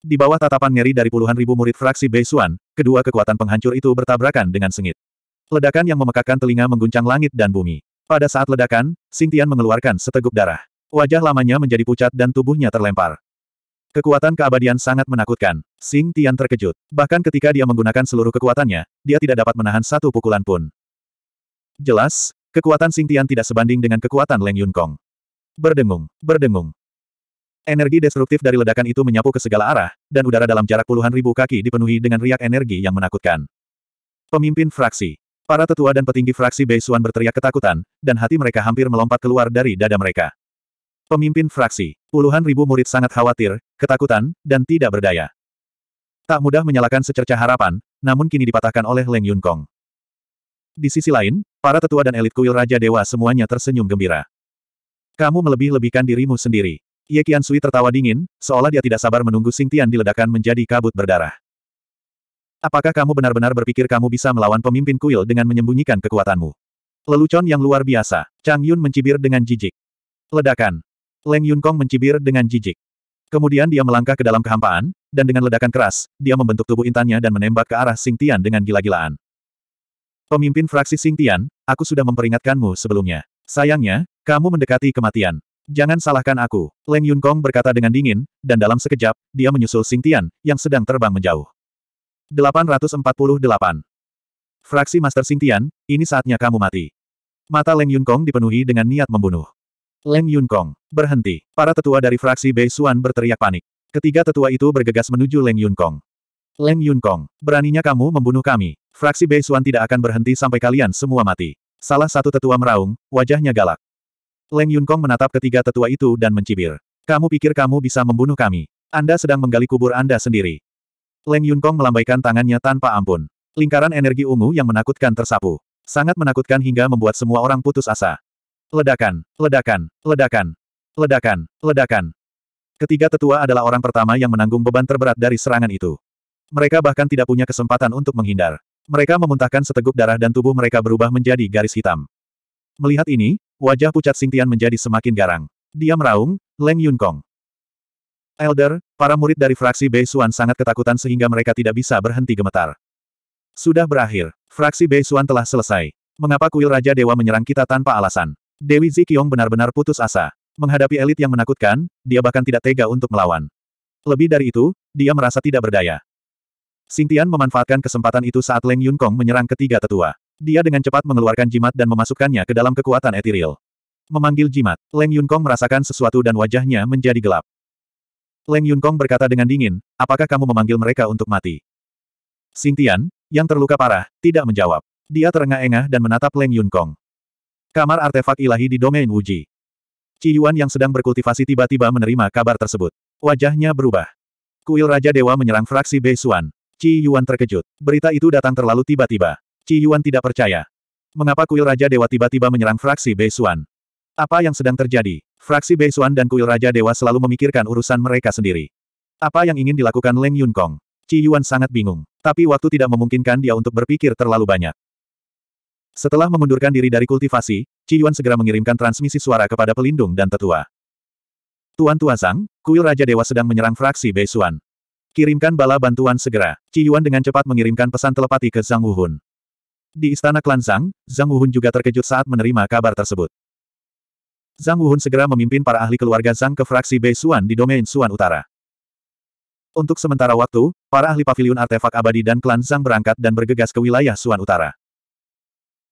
di bawah tatapan ngeri dari puluhan ribu murid fraksi Beisuan, kedua kekuatan penghancur itu bertabrakan dengan sengit. Ledakan yang memekakkan telinga mengguncang langit dan bumi. Pada saat ledakan, Tian mengeluarkan seteguk darah. Wajah lamanya menjadi pucat dan tubuhnya terlempar. Kekuatan keabadian sangat menakutkan. Sing Tian terkejut. Bahkan ketika dia menggunakan seluruh kekuatannya, dia tidak dapat menahan satu pukulan pun. Jelas, kekuatan Sing Tian tidak sebanding dengan kekuatan Leng Yun Kong. Berdengung, berdengung. Energi destruktif dari ledakan itu menyapu ke segala arah, dan udara dalam jarak puluhan ribu kaki dipenuhi dengan riak energi yang menakutkan. Pemimpin fraksi. Para tetua dan petinggi fraksi Beisuan berteriak ketakutan, dan hati mereka hampir melompat keluar dari dada mereka. Pemimpin fraksi, puluhan ribu murid sangat khawatir, ketakutan, dan tidak berdaya. Tak mudah menyalakan secerca harapan, namun kini dipatahkan oleh Leng Yun Kong. Di sisi lain, para tetua dan elit kuil Raja Dewa semuanya tersenyum gembira. Kamu melebih-lebihkan dirimu sendiri. Ye Qian Sui tertawa dingin, seolah dia tidak sabar menunggu Sing Tian diledakkan menjadi kabut berdarah. Apakah kamu benar-benar berpikir kamu bisa melawan pemimpin kuil dengan menyembunyikan kekuatanmu? Lelucon yang luar biasa. Chang Yun mencibir dengan jijik. Ledakan. Leng Yun Kong mencibir dengan jijik. Kemudian dia melangkah ke dalam kehampaan, dan dengan ledakan keras, dia membentuk tubuh intannya dan menembak ke arah Sing Tian dengan gila-gilaan. Pemimpin fraksi Sing Tian, aku sudah memperingatkanmu sebelumnya. Sayangnya, kamu mendekati kematian. Jangan salahkan aku, Leng Yun Kong berkata dengan dingin, dan dalam sekejap, dia menyusul Sing Tian, yang sedang terbang menjauh. 848. Fraksi Master Sing Tian, ini saatnya kamu mati. Mata Leng Yun Kong dipenuhi dengan niat membunuh. Leng Yun Kong, berhenti. Para tetua dari fraksi Bei Xuan berteriak panik. Ketiga tetua itu bergegas menuju Leng Yun Kong. Leng Yun Kong, beraninya kamu membunuh kami. Fraksi Bei Xuan tidak akan berhenti sampai kalian semua mati. Salah satu tetua meraung, wajahnya galak. Leng Yunkong menatap ketiga tetua itu dan mencibir. Kamu pikir kamu bisa membunuh kami? Anda sedang menggali kubur Anda sendiri. Leng Yunkong melambaikan tangannya tanpa ampun. Lingkaran energi ungu yang menakutkan tersapu. Sangat menakutkan hingga membuat semua orang putus asa. Ledakan, ledakan, ledakan, ledakan, ledakan. Ketiga tetua adalah orang pertama yang menanggung beban terberat dari serangan itu. Mereka bahkan tidak punya kesempatan untuk menghindar. Mereka memuntahkan seteguk darah dan tubuh mereka berubah menjadi garis hitam. Melihat ini, Wajah pucat Singtian menjadi semakin garang. Dia meraung, Leng Yun Kong. Elder, para murid dari fraksi Bei Xuan sangat ketakutan sehingga mereka tidak bisa berhenti gemetar. Sudah berakhir, fraksi Bei Xuan telah selesai. Mengapa kuil Raja Dewa menyerang kita tanpa alasan? Dewi Zikyong benar-benar putus asa. Menghadapi elit yang menakutkan, dia bahkan tidak tega untuk melawan. Lebih dari itu, dia merasa tidak berdaya. Sintian memanfaatkan kesempatan itu saat Leng Yunkong menyerang ketiga tetua. Dia dengan cepat mengeluarkan jimat dan memasukkannya ke dalam kekuatan etiril. Memanggil jimat, Leng Yunkong merasakan sesuatu dan wajahnya menjadi gelap. Leng Yunkong berkata dengan dingin, apakah kamu memanggil mereka untuk mati? Sintian, yang terluka parah, tidak menjawab. Dia terengah-engah dan menatap Leng Yunkong. Kamar artefak ilahi di domain Wuji. Ji Yuan yang sedang berkultivasi tiba-tiba menerima kabar tersebut. Wajahnya berubah. Kuil Raja Dewa menyerang fraksi Bei Xuan. Ji Yuan terkejut. Berita itu datang terlalu tiba-tiba. Qi Yuan tidak percaya. Mengapa kuil Raja Dewa tiba-tiba menyerang fraksi Bei Beisuan? Apa yang sedang terjadi? Fraksi Bei Beisuan dan kuil Raja Dewa selalu memikirkan urusan mereka sendiri. Apa yang ingin dilakukan Leng Yun Kong? Qi Yuan sangat bingung. Tapi waktu tidak memungkinkan dia untuk berpikir terlalu banyak. Setelah mengundurkan diri dari kultivasi, Qi Yuan segera mengirimkan transmisi suara kepada pelindung dan tetua. Tuan Tua Zhang, kuil Raja Dewa sedang menyerang fraksi Bei Beisuan. Kirimkan bala bantuan segera. Qi Yuan dengan cepat mengirimkan pesan telepati ke Zhang Wuhun. Di istana klan Zhang, Zhang Wuhun juga terkejut saat menerima kabar tersebut. Zhang Wuhun segera memimpin para ahli keluarga Zhang ke fraksi Bei Suan di domain Suan Utara. Untuk sementara waktu, para ahli pavilion artefak abadi dan klan Zhang berangkat dan bergegas ke wilayah Suan Utara.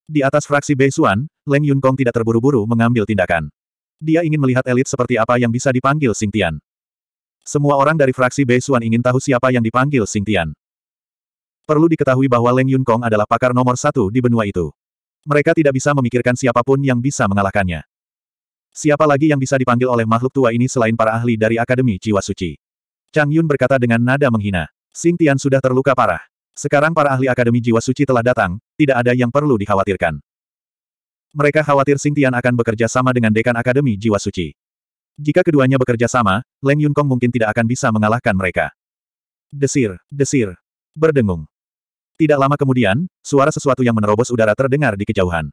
Di atas fraksi Bei Suan, Leng Yun Kong tidak terburu-buru mengambil tindakan. Dia ingin melihat elit seperti apa yang bisa dipanggil Sing Tian. Semua orang dari fraksi Bei Suan ingin tahu siapa yang dipanggil Sing Tian. Perlu diketahui bahwa Leng Yun Kong adalah pakar nomor satu di benua itu. Mereka tidak bisa memikirkan siapapun yang bisa mengalahkannya. Siapa lagi yang bisa dipanggil oleh makhluk tua ini selain para ahli dari Akademi Jiwa Suci? Chang Yun berkata dengan nada menghina. Sing Tian sudah terluka parah. Sekarang para ahli Akademi Jiwa Suci telah datang, tidak ada yang perlu dikhawatirkan. Mereka khawatir Sing Tian akan bekerja sama dengan dekan Akademi Jiwa Suci. Jika keduanya bekerja sama, Leng Yun Kong mungkin tidak akan bisa mengalahkan mereka. Desir, desir, berdengung. Tidak lama kemudian, suara sesuatu yang menerobos udara terdengar di kejauhan.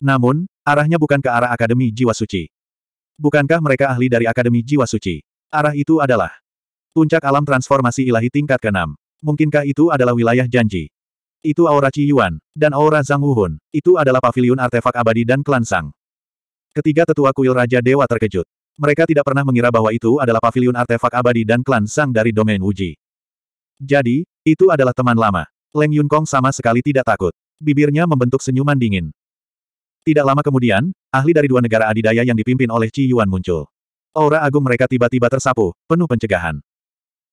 Namun, arahnya bukan ke arah Akademi Jiwa Suci. Bukankah mereka ahli dari Akademi Jiwa Suci? Arah itu adalah puncak alam transformasi ilahi tingkat ke-6. Mungkinkah itu adalah wilayah janji? Itu aura Ci Yuan, dan aura Zhang Wuhun. Itu adalah pavilion artefak abadi dan klan Sang. Ketiga tetua kuil Raja Dewa terkejut. Mereka tidak pernah mengira bahwa itu adalah pavilion artefak abadi dan klan Sang dari domain Wuji. Jadi, itu adalah teman lama. Leng Kong sama sekali tidak takut. Bibirnya membentuk senyuman dingin. Tidak lama kemudian, ahli dari dua negara adidaya yang dipimpin oleh Ci Yuan muncul. Aura agung mereka tiba-tiba tersapu, penuh pencegahan.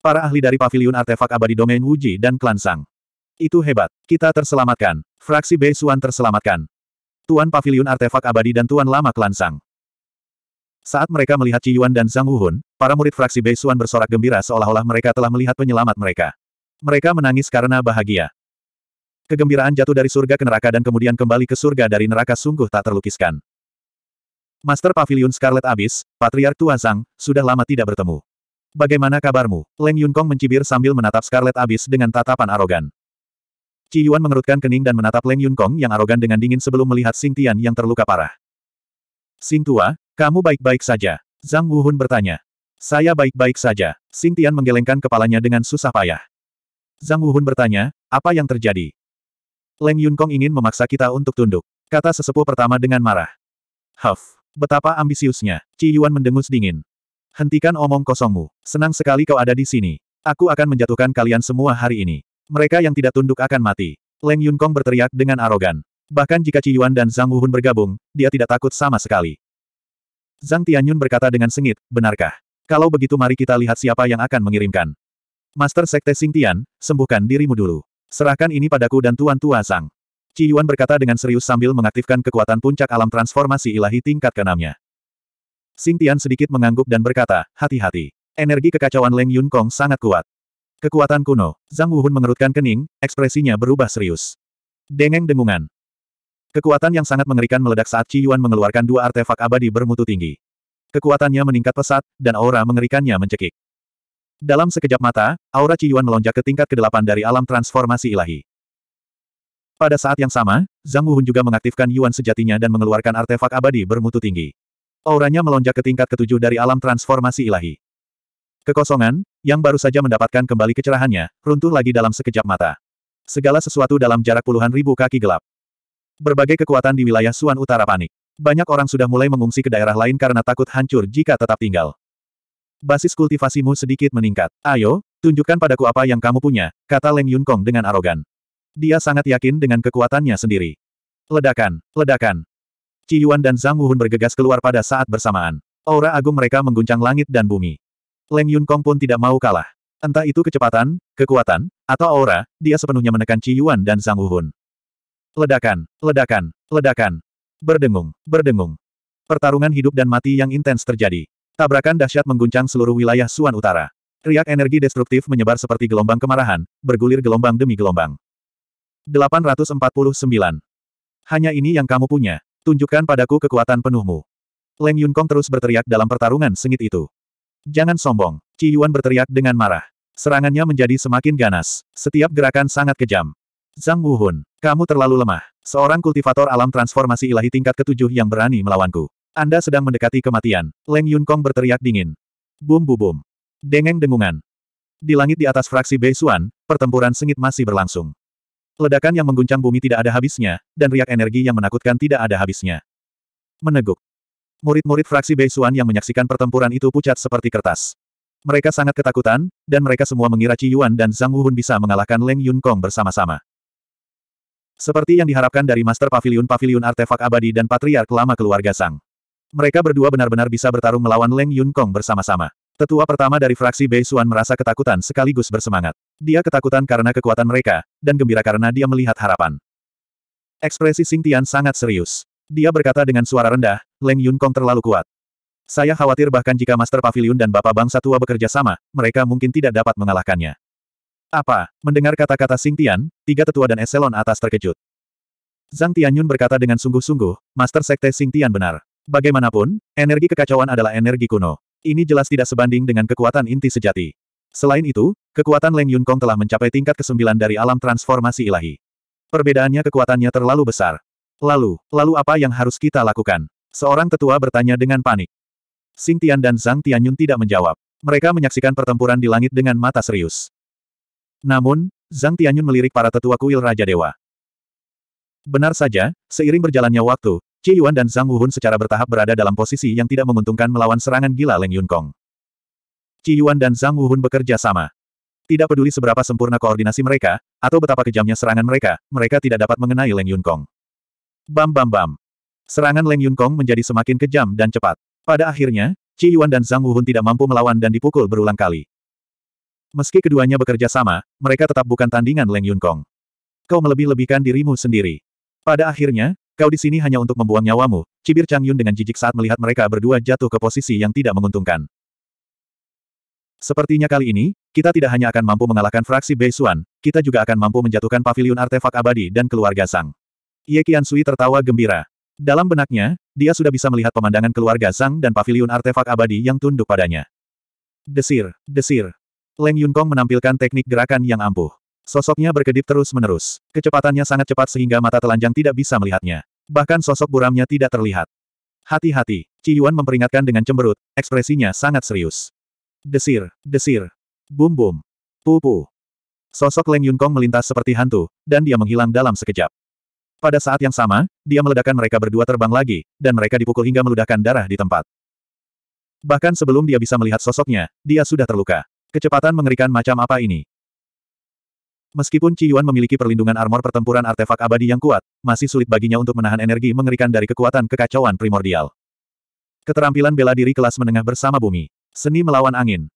Para ahli dari Paviliun artefak abadi domain Wuji dan klan Sang. Itu hebat. Kita terselamatkan. Fraksi Bei Suan terselamatkan. Tuan Paviliun artefak abadi dan tuan lama klan Sang. Saat mereka melihat Ci Yuan dan Zhang Wuhun, para murid fraksi Bei Suan bersorak gembira seolah-olah mereka telah melihat penyelamat mereka. Mereka menangis karena bahagia. Kegembiraan jatuh dari surga ke neraka dan kemudian kembali ke surga dari neraka sungguh tak terlukiskan. Master Pavilion Scarlet Abyss, Patriark Tua Zhang, sudah lama tidak bertemu. Bagaimana kabarmu? Leng Yunkong mencibir sambil menatap Scarlet Abyss dengan tatapan arogan. Qi Yuan mengerutkan kening dan menatap Leng Yunkong yang arogan dengan dingin sebelum melihat Sing Tian yang terluka parah. Sing Tua, kamu baik-baik saja? Zhang Wuhun bertanya. Saya baik-baik saja. Sing Tian menggelengkan kepalanya dengan susah payah. Zhang Wuhun bertanya, apa yang terjadi? Leng Yunkong ingin memaksa kita untuk tunduk, kata sesepuh pertama dengan marah. Huff, betapa ambisiusnya, Ci Yuan mendengus dingin. Hentikan omong kosongmu, senang sekali kau ada di sini. Aku akan menjatuhkan kalian semua hari ini. Mereka yang tidak tunduk akan mati. Leng Yunkong berteriak dengan arogan. Bahkan jika Ci Yuan dan Zhang Wuhun bergabung, dia tidak takut sama sekali. Zhang Tianyun berkata dengan sengit, benarkah? Kalau begitu mari kita lihat siapa yang akan mengirimkan. Master Sekte Singtian, sembuhkan dirimu dulu. Serahkan ini padaku dan Tuan Tua Sang. Ci Yuan berkata dengan serius sambil mengaktifkan kekuatan puncak alam transformasi ilahi tingkat keenamnya. Singtian sedikit mengangguk dan berkata, hati-hati. Energi kekacauan Leng Yun Kong sangat kuat. Kekuatan kuno. Zhang Wuhun mengerutkan kening, ekspresinya berubah serius. Dengeng dengungan. Kekuatan yang sangat mengerikan meledak saat Ci Yuan mengeluarkan dua artefak abadi bermutu tinggi. Kekuatannya meningkat pesat, dan aura mengerikannya mencekik. Dalam sekejap mata, aura Ciyuan melonjak ke tingkat ke-8 dari alam transformasi ilahi. Pada saat yang sama, Zhang Wuhun juga mengaktifkan Yuan sejatinya dan mengeluarkan artefak abadi bermutu tinggi. Auranya melonjak ke tingkat ke ketujuh dari alam transformasi ilahi. Kekosongan, yang baru saja mendapatkan kembali kecerahannya, runtuh lagi dalam sekejap mata. Segala sesuatu dalam jarak puluhan ribu kaki gelap. Berbagai kekuatan di wilayah Suan Utara panik. Banyak orang sudah mulai mengungsi ke daerah lain karena takut hancur jika tetap tinggal basis kultivasimu sedikit meningkat. Ayo, tunjukkan padaku apa yang kamu punya, kata Leng Yun Kong dengan arogan. Dia sangat yakin dengan kekuatannya sendiri. Ledakan, ledakan. Ci Yuan dan Zhang Wuhun bergegas keluar pada saat bersamaan. Aura agung mereka mengguncang langit dan bumi. Leng Yun Kong pun tidak mau kalah. Entah itu kecepatan, kekuatan, atau aura, dia sepenuhnya menekan Ci Yuan dan Zhang Wuhun. Ledakan, ledakan, ledakan. Berdengung, berdengung. Pertarungan hidup dan mati yang intens terjadi. Tabrakan dahsyat mengguncang seluruh wilayah Suan Utara. Riak energi destruktif menyebar seperti gelombang kemarahan, bergulir gelombang demi gelombang. 849. Hanya ini yang kamu punya. Tunjukkan padaku kekuatan penuhmu. Leng Yun Kong terus berteriak dalam pertarungan sengit itu. Jangan sombong. Ci Yuan berteriak dengan marah. Serangannya menjadi semakin ganas. Setiap gerakan sangat kejam. Zhang Wuhun, kamu terlalu lemah. Seorang kultivator alam transformasi ilahi tingkat ketujuh yang berani melawanku. Anda sedang mendekati kematian, Leng Yun Kong berteriak dingin. Bum bum bum. Dengeng dengungan. Di langit di atas fraksi Bei Xuan, pertempuran sengit masih berlangsung. Ledakan yang mengguncang bumi tidak ada habisnya, dan riak energi yang menakutkan tidak ada habisnya. Meneguk. Murid-murid fraksi Bei Xuan yang menyaksikan pertempuran itu pucat seperti kertas. Mereka sangat ketakutan, dan mereka semua mengira Ci Yuan dan Zhang Wuhun bisa mengalahkan Leng Yun Kong bersama-sama. Seperti yang diharapkan dari Master Pavilion Pavilion Artefak Abadi dan Patriark Lama Keluarga Sang. Mereka berdua benar-benar bisa bertarung melawan Leng Yun Kong bersama-sama. Tetua pertama dari fraksi Bei Xuan merasa ketakutan sekaligus bersemangat. Dia ketakutan karena kekuatan mereka, dan gembira karena dia melihat harapan. Ekspresi Xing Tian sangat serius. Dia berkata dengan suara rendah, Leng Yun Kong terlalu kuat. Saya khawatir bahkan jika Master Pavilion dan Bapak Bangsa Tua bekerja sama, mereka mungkin tidak dapat mengalahkannya. Apa? Mendengar kata-kata Xing Tian, tiga tetua dan eselon atas terkejut. Zhang Tianyun berkata dengan sungguh-sungguh, Master Sekte Xing Tian benar. Bagaimanapun, energi kekacauan adalah energi kuno. Ini jelas tidak sebanding dengan kekuatan inti sejati. Selain itu, kekuatan Leng Yun Kong telah mencapai tingkat kesembilan dari alam transformasi ilahi. Perbedaannya kekuatannya terlalu besar. Lalu, lalu apa yang harus kita lakukan? Seorang tetua bertanya dengan panik. Sing Tian dan Zhang Tianyun tidak menjawab. Mereka menyaksikan pertempuran di langit dengan mata serius. Namun, Zhang Tianyun melirik para tetua kuil Raja Dewa. Benar saja, seiring berjalannya waktu, Qi Yuan dan Zhang Wuhun secara bertahap berada dalam posisi yang tidak menguntungkan melawan serangan gila Leng Yun Kong. Qi Yuan dan Zhang Wuhun bekerja sama. Tidak peduli seberapa sempurna koordinasi mereka, atau betapa kejamnya serangan mereka, mereka tidak dapat mengenai Leng Yun Kong. Bam bam bam. Serangan Leng Yun Kong menjadi semakin kejam dan cepat. Pada akhirnya, Qi Yuan dan Zhang Wuhun tidak mampu melawan dan dipukul berulang kali. Meski keduanya bekerja sama, mereka tetap bukan tandingan Leng Yun Kong. Kau melebih-lebihkan dirimu sendiri. Pada akhirnya, Kau di sini hanya untuk membuang nyawamu, cibir Chang Yun dengan jijik saat melihat mereka berdua jatuh ke posisi yang tidak menguntungkan. Sepertinya kali ini, kita tidak hanya akan mampu mengalahkan fraksi Bei Xuan, kita juga akan mampu menjatuhkan pavilion artefak abadi dan keluarga Sang. Ye Qian Sui tertawa gembira. Dalam benaknya, dia sudah bisa melihat pemandangan keluarga Sang dan pavilion artefak abadi yang tunduk padanya. Desir, desir. Leng Yun Kong menampilkan teknik gerakan yang ampuh. Sosoknya berkedip terus-menerus. Kecepatannya sangat cepat sehingga mata telanjang tidak bisa melihatnya. Bahkan sosok buramnya tidak terlihat. Hati-hati, Ci Yuan memperingatkan dengan cemberut, ekspresinya sangat serius. Desir, desir. Bum-bum. Pupu. Sosok Leng Yun Kong melintas seperti hantu, dan dia menghilang dalam sekejap. Pada saat yang sama, dia meledakkan mereka berdua terbang lagi, dan mereka dipukul hingga meludahkan darah di tempat. Bahkan sebelum dia bisa melihat sosoknya, dia sudah terluka. Kecepatan mengerikan macam apa ini? Meskipun Yuan memiliki perlindungan armor pertempuran artefak abadi yang kuat, masih sulit baginya untuk menahan energi mengerikan dari kekuatan kekacauan primordial. Keterampilan bela diri kelas menengah bersama bumi. Seni melawan angin.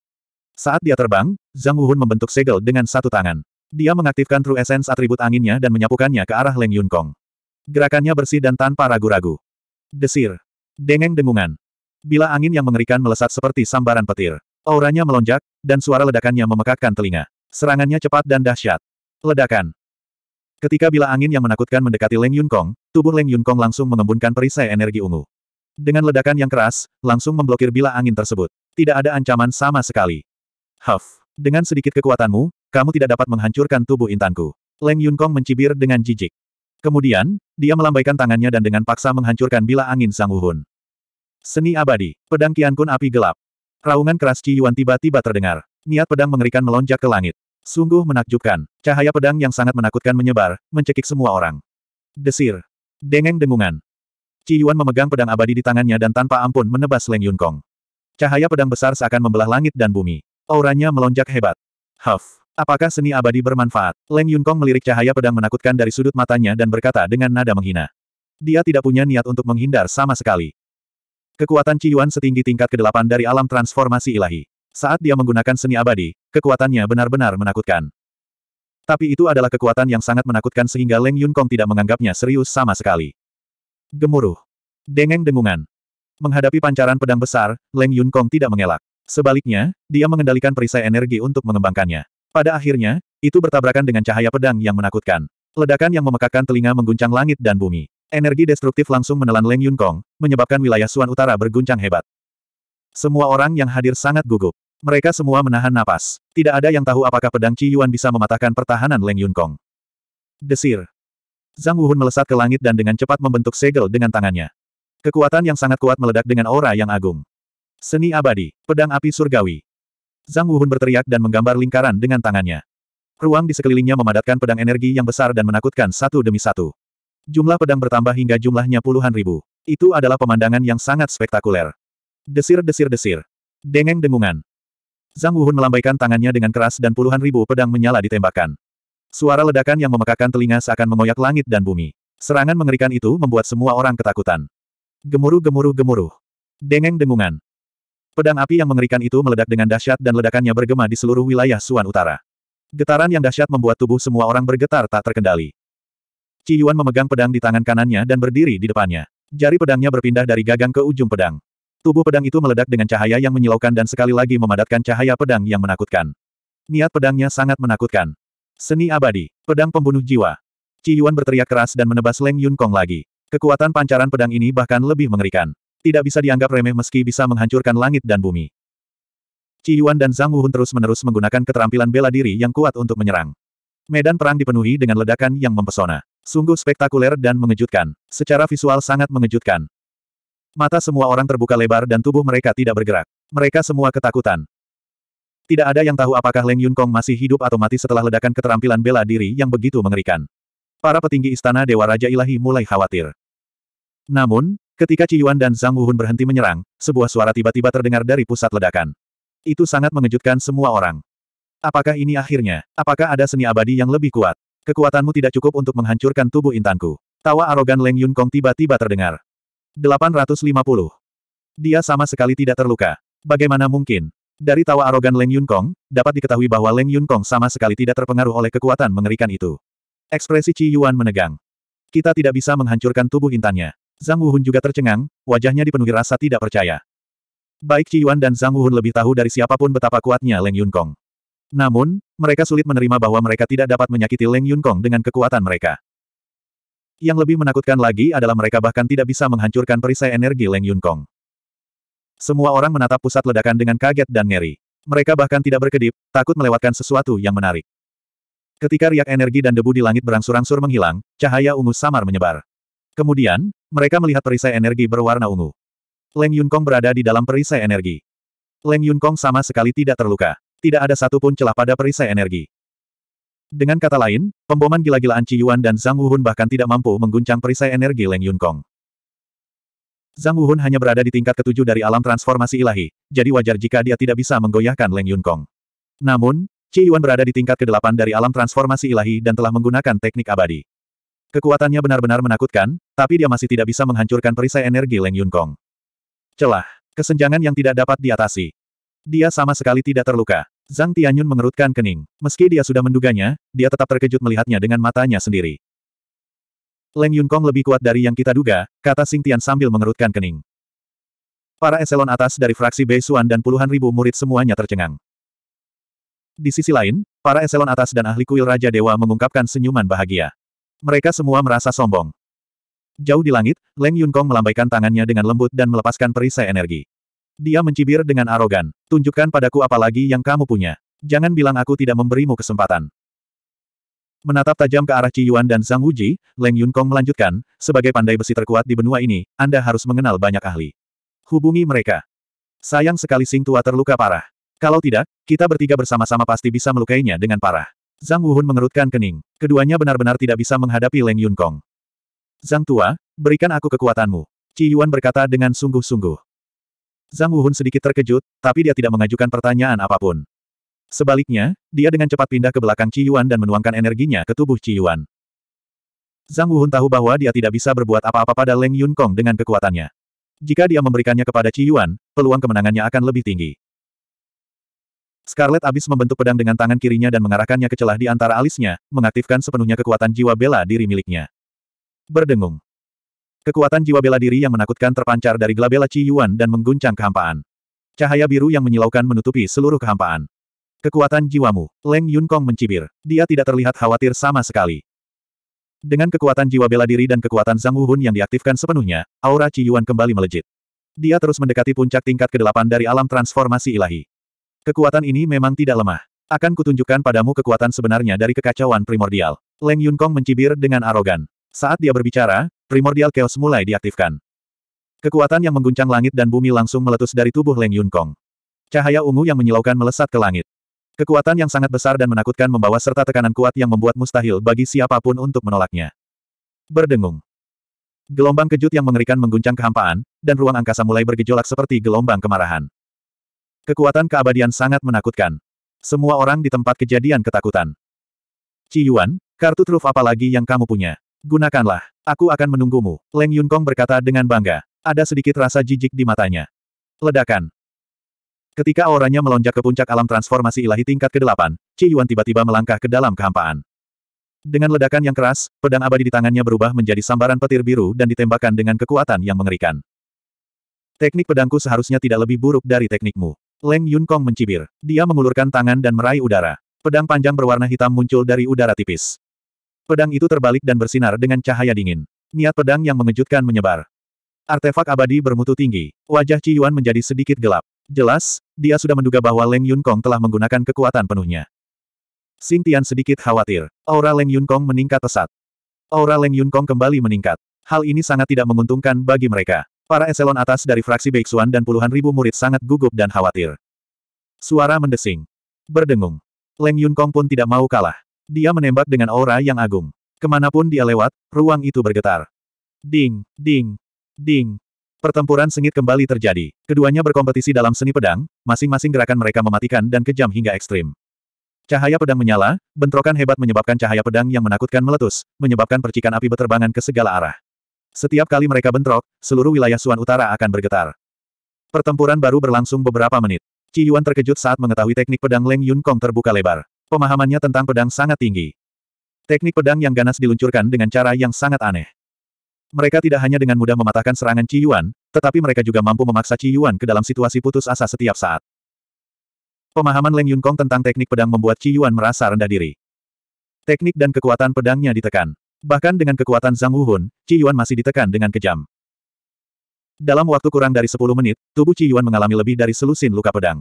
Saat dia terbang, Zhang Wuhun membentuk segel dengan satu tangan. Dia mengaktifkan True Essence atribut anginnya dan menyapukannya ke arah Leng Yun Kong. Gerakannya bersih dan tanpa ragu-ragu. Desir. Dengeng dengungan. Bila angin yang mengerikan melesat seperti sambaran petir. Auranya melonjak, dan suara ledakannya memekakkan telinga. Serangannya cepat dan dahsyat. Ledakan. Ketika bila angin yang menakutkan mendekati Leng Yun Kong, tubuh Leng Yun Kong langsung mengembunkan perisai energi ungu. Dengan ledakan yang keras, langsung memblokir bila angin tersebut. Tidak ada ancaman sama sekali. Huff, dengan sedikit kekuatanmu, kamu tidak dapat menghancurkan tubuh intanku. Leng Yun Kong mencibir dengan jijik. Kemudian, dia melambaikan tangannya dan dengan paksa menghancurkan bila angin Sang Uhun. Seni abadi, pedang Kun api gelap. Raungan keras Ci Yuan tiba-tiba terdengar. Niat pedang mengerikan melonjak ke langit. Sungguh menakjubkan, cahaya pedang yang sangat menakutkan menyebar, mencekik semua orang. Desir. Dengeng dengungan. Ci Yuan memegang pedang abadi di tangannya dan tanpa ampun menebas Leng Yun Kong. Cahaya pedang besar seakan membelah langit dan bumi. Auranya melonjak hebat. Huff. Apakah seni abadi bermanfaat? Leng Yun Kong melirik cahaya pedang menakutkan dari sudut matanya dan berkata dengan nada menghina. Dia tidak punya niat untuk menghindar sama sekali. Kekuatan Ci Yuan setinggi tingkat ke-8 dari alam transformasi ilahi. Saat dia menggunakan seni abadi, kekuatannya benar-benar menakutkan. Tapi itu adalah kekuatan yang sangat menakutkan sehingga Leng Yun Kong tidak menganggapnya serius sama sekali. Gemuruh. Dengeng dengungan. Menghadapi pancaran pedang besar, Leng Yun Kong tidak mengelak. Sebaliknya, dia mengendalikan perisai energi untuk mengembangkannya. Pada akhirnya, itu bertabrakan dengan cahaya pedang yang menakutkan. Ledakan yang memekakkan telinga mengguncang langit dan bumi. Energi destruktif langsung menelan Leng Yun Kong, menyebabkan wilayah Suan Utara berguncang hebat. Semua orang yang hadir sangat gugup. Mereka semua menahan napas. Tidak ada yang tahu apakah pedang Qi Yuan bisa mematahkan pertahanan Leng Yun Kong. Desir. Zhang Wuhun melesat ke langit dan dengan cepat membentuk segel dengan tangannya. Kekuatan yang sangat kuat meledak dengan aura yang agung. Seni abadi, pedang api surgawi. Zhang Wuhun berteriak dan menggambar lingkaran dengan tangannya. Ruang di sekelilingnya memadatkan pedang energi yang besar dan menakutkan satu demi satu. Jumlah pedang bertambah hingga jumlahnya puluhan ribu. Itu adalah pemandangan yang sangat spektakuler. Desir-desir-desir. Dengeng-dengungan. Zhang Wuhun melambaikan tangannya dengan keras dan puluhan ribu pedang menyala ditembakkan. Suara ledakan yang memekakan telinga seakan mengoyak langit dan bumi. Serangan mengerikan itu membuat semua orang ketakutan. Gemuruh gemuruh gemuruh. Dengeng dengungan. Pedang api yang mengerikan itu meledak dengan dahsyat dan ledakannya bergema di seluruh wilayah Suan Utara. Getaran yang dahsyat membuat tubuh semua orang bergetar tak terkendali. Ciyuan memegang pedang di tangan kanannya dan berdiri di depannya. Jari pedangnya berpindah dari gagang ke ujung pedang. Tubuh pedang itu meledak dengan cahaya yang menyilaukan dan sekali lagi memadatkan cahaya pedang yang menakutkan. Niat pedangnya sangat menakutkan. Seni abadi, pedang pembunuh jiwa. Ci Yuan berteriak keras dan menebas Leng Yun Kong lagi. Kekuatan pancaran pedang ini bahkan lebih mengerikan. Tidak bisa dianggap remeh meski bisa menghancurkan langit dan bumi. Ci Yuan dan Zhang Wuhun terus-menerus menggunakan keterampilan bela diri yang kuat untuk menyerang. Medan perang dipenuhi dengan ledakan yang mempesona. Sungguh spektakuler dan mengejutkan. Secara visual sangat mengejutkan. Mata semua orang terbuka lebar dan tubuh mereka tidak bergerak. Mereka semua ketakutan. Tidak ada yang tahu apakah Leng Yun Kong masih hidup atau mati setelah ledakan keterampilan bela diri yang begitu mengerikan. Para petinggi istana Dewa Raja Ilahi mulai khawatir. Namun, ketika Ci Yuan dan Zhang Wuhun berhenti menyerang, sebuah suara tiba-tiba terdengar dari pusat ledakan. Itu sangat mengejutkan semua orang. Apakah ini akhirnya? Apakah ada seni abadi yang lebih kuat? Kekuatanmu tidak cukup untuk menghancurkan tubuh intanku. Tawa arogan Leng Yun Kong tiba-tiba terdengar. 850. Dia sama sekali tidak terluka. Bagaimana mungkin? Dari tawa arogan Leng Yun Kong, dapat diketahui bahwa Leng Yun Kong sama sekali tidak terpengaruh oleh kekuatan mengerikan itu. Ekspresi Ci Yuan menegang. Kita tidak bisa menghancurkan tubuh intannya. Zhang Wuhun juga tercengang, wajahnya dipenuhi rasa tidak percaya. Baik Ci Yuan dan Zhang Wuhun lebih tahu dari siapapun betapa kuatnya Leng Yun Kong. Namun, mereka sulit menerima bahwa mereka tidak dapat menyakiti Leng Yun Kong dengan kekuatan mereka. Yang lebih menakutkan lagi adalah mereka bahkan tidak bisa menghancurkan perisai energi Leng Yun Kong. Semua orang menatap pusat ledakan dengan kaget dan ngeri. Mereka bahkan tidak berkedip, takut melewatkan sesuatu yang menarik. Ketika riak energi dan debu di langit berangsur-angsur menghilang, cahaya ungu samar menyebar. Kemudian, mereka melihat perisai energi berwarna ungu. Leng Yun Kong berada di dalam perisai energi. Leng Yun Kong sama sekali tidak terluka. Tidak ada satupun celah pada perisai energi. Dengan kata lain, pemboman gila-gilaan Ci Yuan dan Zhang Wuhun bahkan tidak mampu mengguncang perisai energi Leng Yun Kong. Zhang Wuhun hanya berada di tingkat ketujuh dari alam transformasi ilahi, jadi wajar jika dia tidak bisa menggoyahkan Leng Yun Kong. Namun, Ci Yuan berada di tingkat kedelapan dari alam transformasi ilahi dan telah menggunakan teknik abadi. Kekuatannya benar-benar menakutkan, tapi dia masih tidak bisa menghancurkan perisai energi Leng Yun Kong. Celah. Kesenjangan yang tidak dapat diatasi. Dia sama sekali tidak terluka. Zhang Tianyun mengerutkan kening. Meski dia sudah menduganya, dia tetap terkejut melihatnya dengan matanya sendiri. Leng Yun Kong lebih kuat dari yang kita duga, kata Sing Tian sambil mengerutkan kening. Para eselon atas dari fraksi Bei Xuan dan puluhan ribu murid semuanya tercengang. Di sisi lain, para eselon atas dan ahli kuil Raja Dewa mengungkapkan senyuman bahagia. Mereka semua merasa sombong. Jauh di langit, Leng Yun Kong melambaikan tangannya dengan lembut dan melepaskan perisai energi. Dia mencibir dengan arogan. Tunjukkan padaku apa lagi yang kamu punya. Jangan bilang aku tidak memberimu kesempatan. Menatap tajam ke arah Ci Yuan dan Zhang Wuji, Leng Yun Kong melanjutkan, sebagai pandai besi terkuat di benua ini, Anda harus mengenal banyak ahli. Hubungi mereka. Sayang sekali Sing Tua terluka parah. Kalau tidak, kita bertiga bersama-sama pasti bisa melukainya dengan parah. Zhang Wuhun mengerutkan kening. Keduanya benar-benar tidak bisa menghadapi Leng Yun Kong. Zhang Tua, berikan aku kekuatanmu. Ci Yuan berkata dengan sungguh-sungguh. Zhang Wuhun sedikit terkejut, tapi dia tidak mengajukan pertanyaan apapun. Sebaliknya, dia dengan cepat pindah ke belakang Ci Yuan dan menuangkan energinya ke tubuh Ci Yuan. Zhang Wuhun tahu bahwa dia tidak bisa berbuat apa-apa pada Leng Yun Kong dengan kekuatannya. Jika dia memberikannya kepada Ci Yuan, peluang kemenangannya akan lebih tinggi. Scarlet abis membentuk pedang dengan tangan kirinya dan mengarahkannya ke celah di antara alisnya, mengaktifkan sepenuhnya kekuatan jiwa bela diri miliknya. Berdengung. Kekuatan jiwa bela diri yang menakutkan terpancar dari glabella Chi Yuan dan mengguncang kehampaan. Cahaya biru yang menyilaukan menutupi seluruh kehampaan. Kekuatan jiwamu, Leng Yun Kong mencibir. Dia tidak terlihat khawatir sama sekali. Dengan kekuatan jiwa bela diri dan kekuatan Zhang Wuhun yang diaktifkan sepenuhnya, aura Chi Yuan kembali melejit. Dia terus mendekati puncak tingkat ke-8 dari alam transformasi ilahi. Kekuatan ini memang tidak lemah. Akan kutunjukkan padamu kekuatan sebenarnya dari kekacauan primordial. Leng Yun Kong mencibir dengan arogan. Saat dia berbicara, primordial chaos mulai diaktifkan. Kekuatan yang mengguncang langit dan bumi langsung meletus dari tubuh Leng Yun Kong. Cahaya ungu yang menyilaukan melesat ke langit. Kekuatan yang sangat besar dan menakutkan membawa serta tekanan kuat yang membuat mustahil bagi siapapun untuk menolaknya. Berdengung. Gelombang kejut yang mengerikan mengguncang kehampaan, dan ruang angkasa mulai bergejolak seperti gelombang kemarahan. Kekuatan keabadian sangat menakutkan. Semua orang di tempat kejadian ketakutan. Ci Yuan, kartu truf apa lagi yang kamu punya? Gunakanlah. Aku akan menunggumu. Leng Yun Kong berkata dengan bangga. Ada sedikit rasa jijik di matanya. Ledakan. Ketika auranya melonjak ke puncak alam transformasi ilahi tingkat ke-8, Ci Yuan tiba-tiba melangkah ke dalam kehampaan. Dengan ledakan yang keras, pedang abadi di tangannya berubah menjadi sambaran petir biru dan ditembakkan dengan kekuatan yang mengerikan. Teknik pedangku seharusnya tidak lebih buruk dari teknikmu. Leng Yun Kong mencibir. Dia mengulurkan tangan dan meraih udara. Pedang panjang berwarna hitam muncul dari udara tipis. Pedang itu terbalik dan bersinar dengan cahaya dingin. Niat pedang yang mengejutkan menyebar. Artefak abadi bermutu tinggi. Wajah Ci Yuan menjadi sedikit gelap. Jelas, dia sudah menduga bahwa Leng Yun Kong telah menggunakan kekuatan penuhnya. Xing Tian sedikit khawatir. Aura Leng Yun Kong meningkat pesat. Aura Leng Yun Kong kembali meningkat. Hal ini sangat tidak menguntungkan bagi mereka. Para eselon atas dari fraksi Beixuan dan puluhan ribu murid sangat gugup dan khawatir. Suara mendesing. Berdengung. Leng Yun Kong pun tidak mau kalah. Dia menembak dengan aura yang agung. Kemanapun dia lewat, ruang itu bergetar. Ding, ding, ding. Pertempuran sengit kembali terjadi. Keduanya berkompetisi dalam seni pedang, masing-masing gerakan mereka mematikan dan kejam hingga ekstrim. Cahaya pedang menyala, bentrokan hebat menyebabkan cahaya pedang yang menakutkan meletus, menyebabkan percikan api beterbangan ke segala arah. Setiap kali mereka bentrok, seluruh wilayah Suan Utara akan bergetar. Pertempuran baru berlangsung beberapa menit. Ci Yuan terkejut saat mengetahui teknik pedang Leng Yun Kong terbuka lebar. Pemahamannya tentang pedang sangat tinggi. Teknik pedang yang ganas diluncurkan dengan cara yang sangat aneh. Mereka tidak hanya dengan mudah mematahkan serangan Ci Yuan, tetapi mereka juga mampu memaksa Ci Yuan ke dalam situasi putus asa setiap saat. Pemahaman Leng Yun Kong tentang teknik pedang membuat Ci Yuan merasa rendah diri. Teknik dan kekuatan pedangnya ditekan. Bahkan dengan kekuatan Zhang Wuhun, Ci Yuan masih ditekan dengan kejam. Dalam waktu kurang dari 10 menit, tubuh Ci Yuan mengalami lebih dari selusin luka pedang.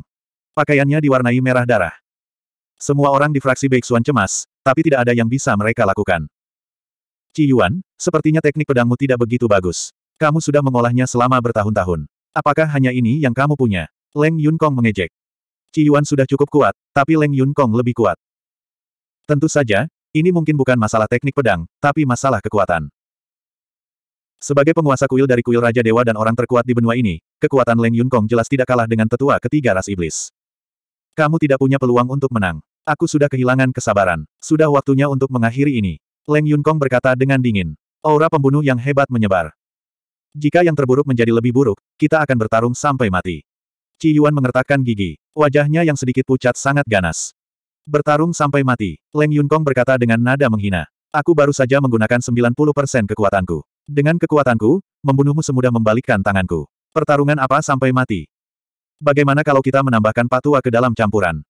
Pakaiannya diwarnai merah darah. Semua orang di fraksi Beixuan cemas, tapi tidak ada yang bisa mereka lakukan. Ci Yuan, sepertinya teknik pedangmu tidak begitu bagus. Kamu sudah mengolahnya selama bertahun-tahun. Apakah hanya ini yang kamu punya? Leng Yun Kong mengejek. Ci Yuan sudah cukup kuat, tapi Leng Yun Kong lebih kuat. Tentu saja, ini mungkin bukan masalah teknik pedang, tapi masalah kekuatan. Sebagai penguasa kuil dari kuil Raja Dewa dan orang terkuat di benua ini, kekuatan Leng Yun Kong jelas tidak kalah dengan tetua ketiga ras iblis. Kamu tidak punya peluang untuk menang. Aku sudah kehilangan kesabaran. Sudah waktunya untuk mengakhiri ini. Leng Yunkong berkata dengan dingin. Aura pembunuh yang hebat menyebar. Jika yang terburuk menjadi lebih buruk, kita akan bertarung sampai mati. Ci Yuan mengertakkan gigi. Wajahnya yang sedikit pucat sangat ganas. Bertarung sampai mati, Leng Yunkong berkata dengan nada menghina. Aku baru saja menggunakan 90% kekuatanku. Dengan kekuatanku, membunuhmu semudah membalikkan tanganku. Pertarungan apa sampai mati? Bagaimana kalau kita menambahkan patua ke dalam campuran?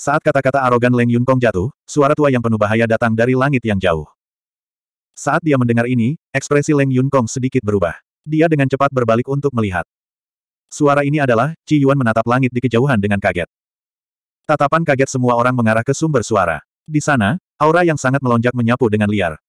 Saat kata-kata arogan Leng Yun Kong jatuh, suara tua yang penuh bahaya datang dari langit yang jauh. Saat dia mendengar ini, ekspresi Leng Yun Kong sedikit berubah. Dia dengan cepat berbalik untuk melihat. Suara ini adalah, Ci Yuan menatap langit di kejauhan dengan kaget. Tatapan kaget semua orang mengarah ke sumber suara. Di sana, aura yang sangat melonjak menyapu dengan liar.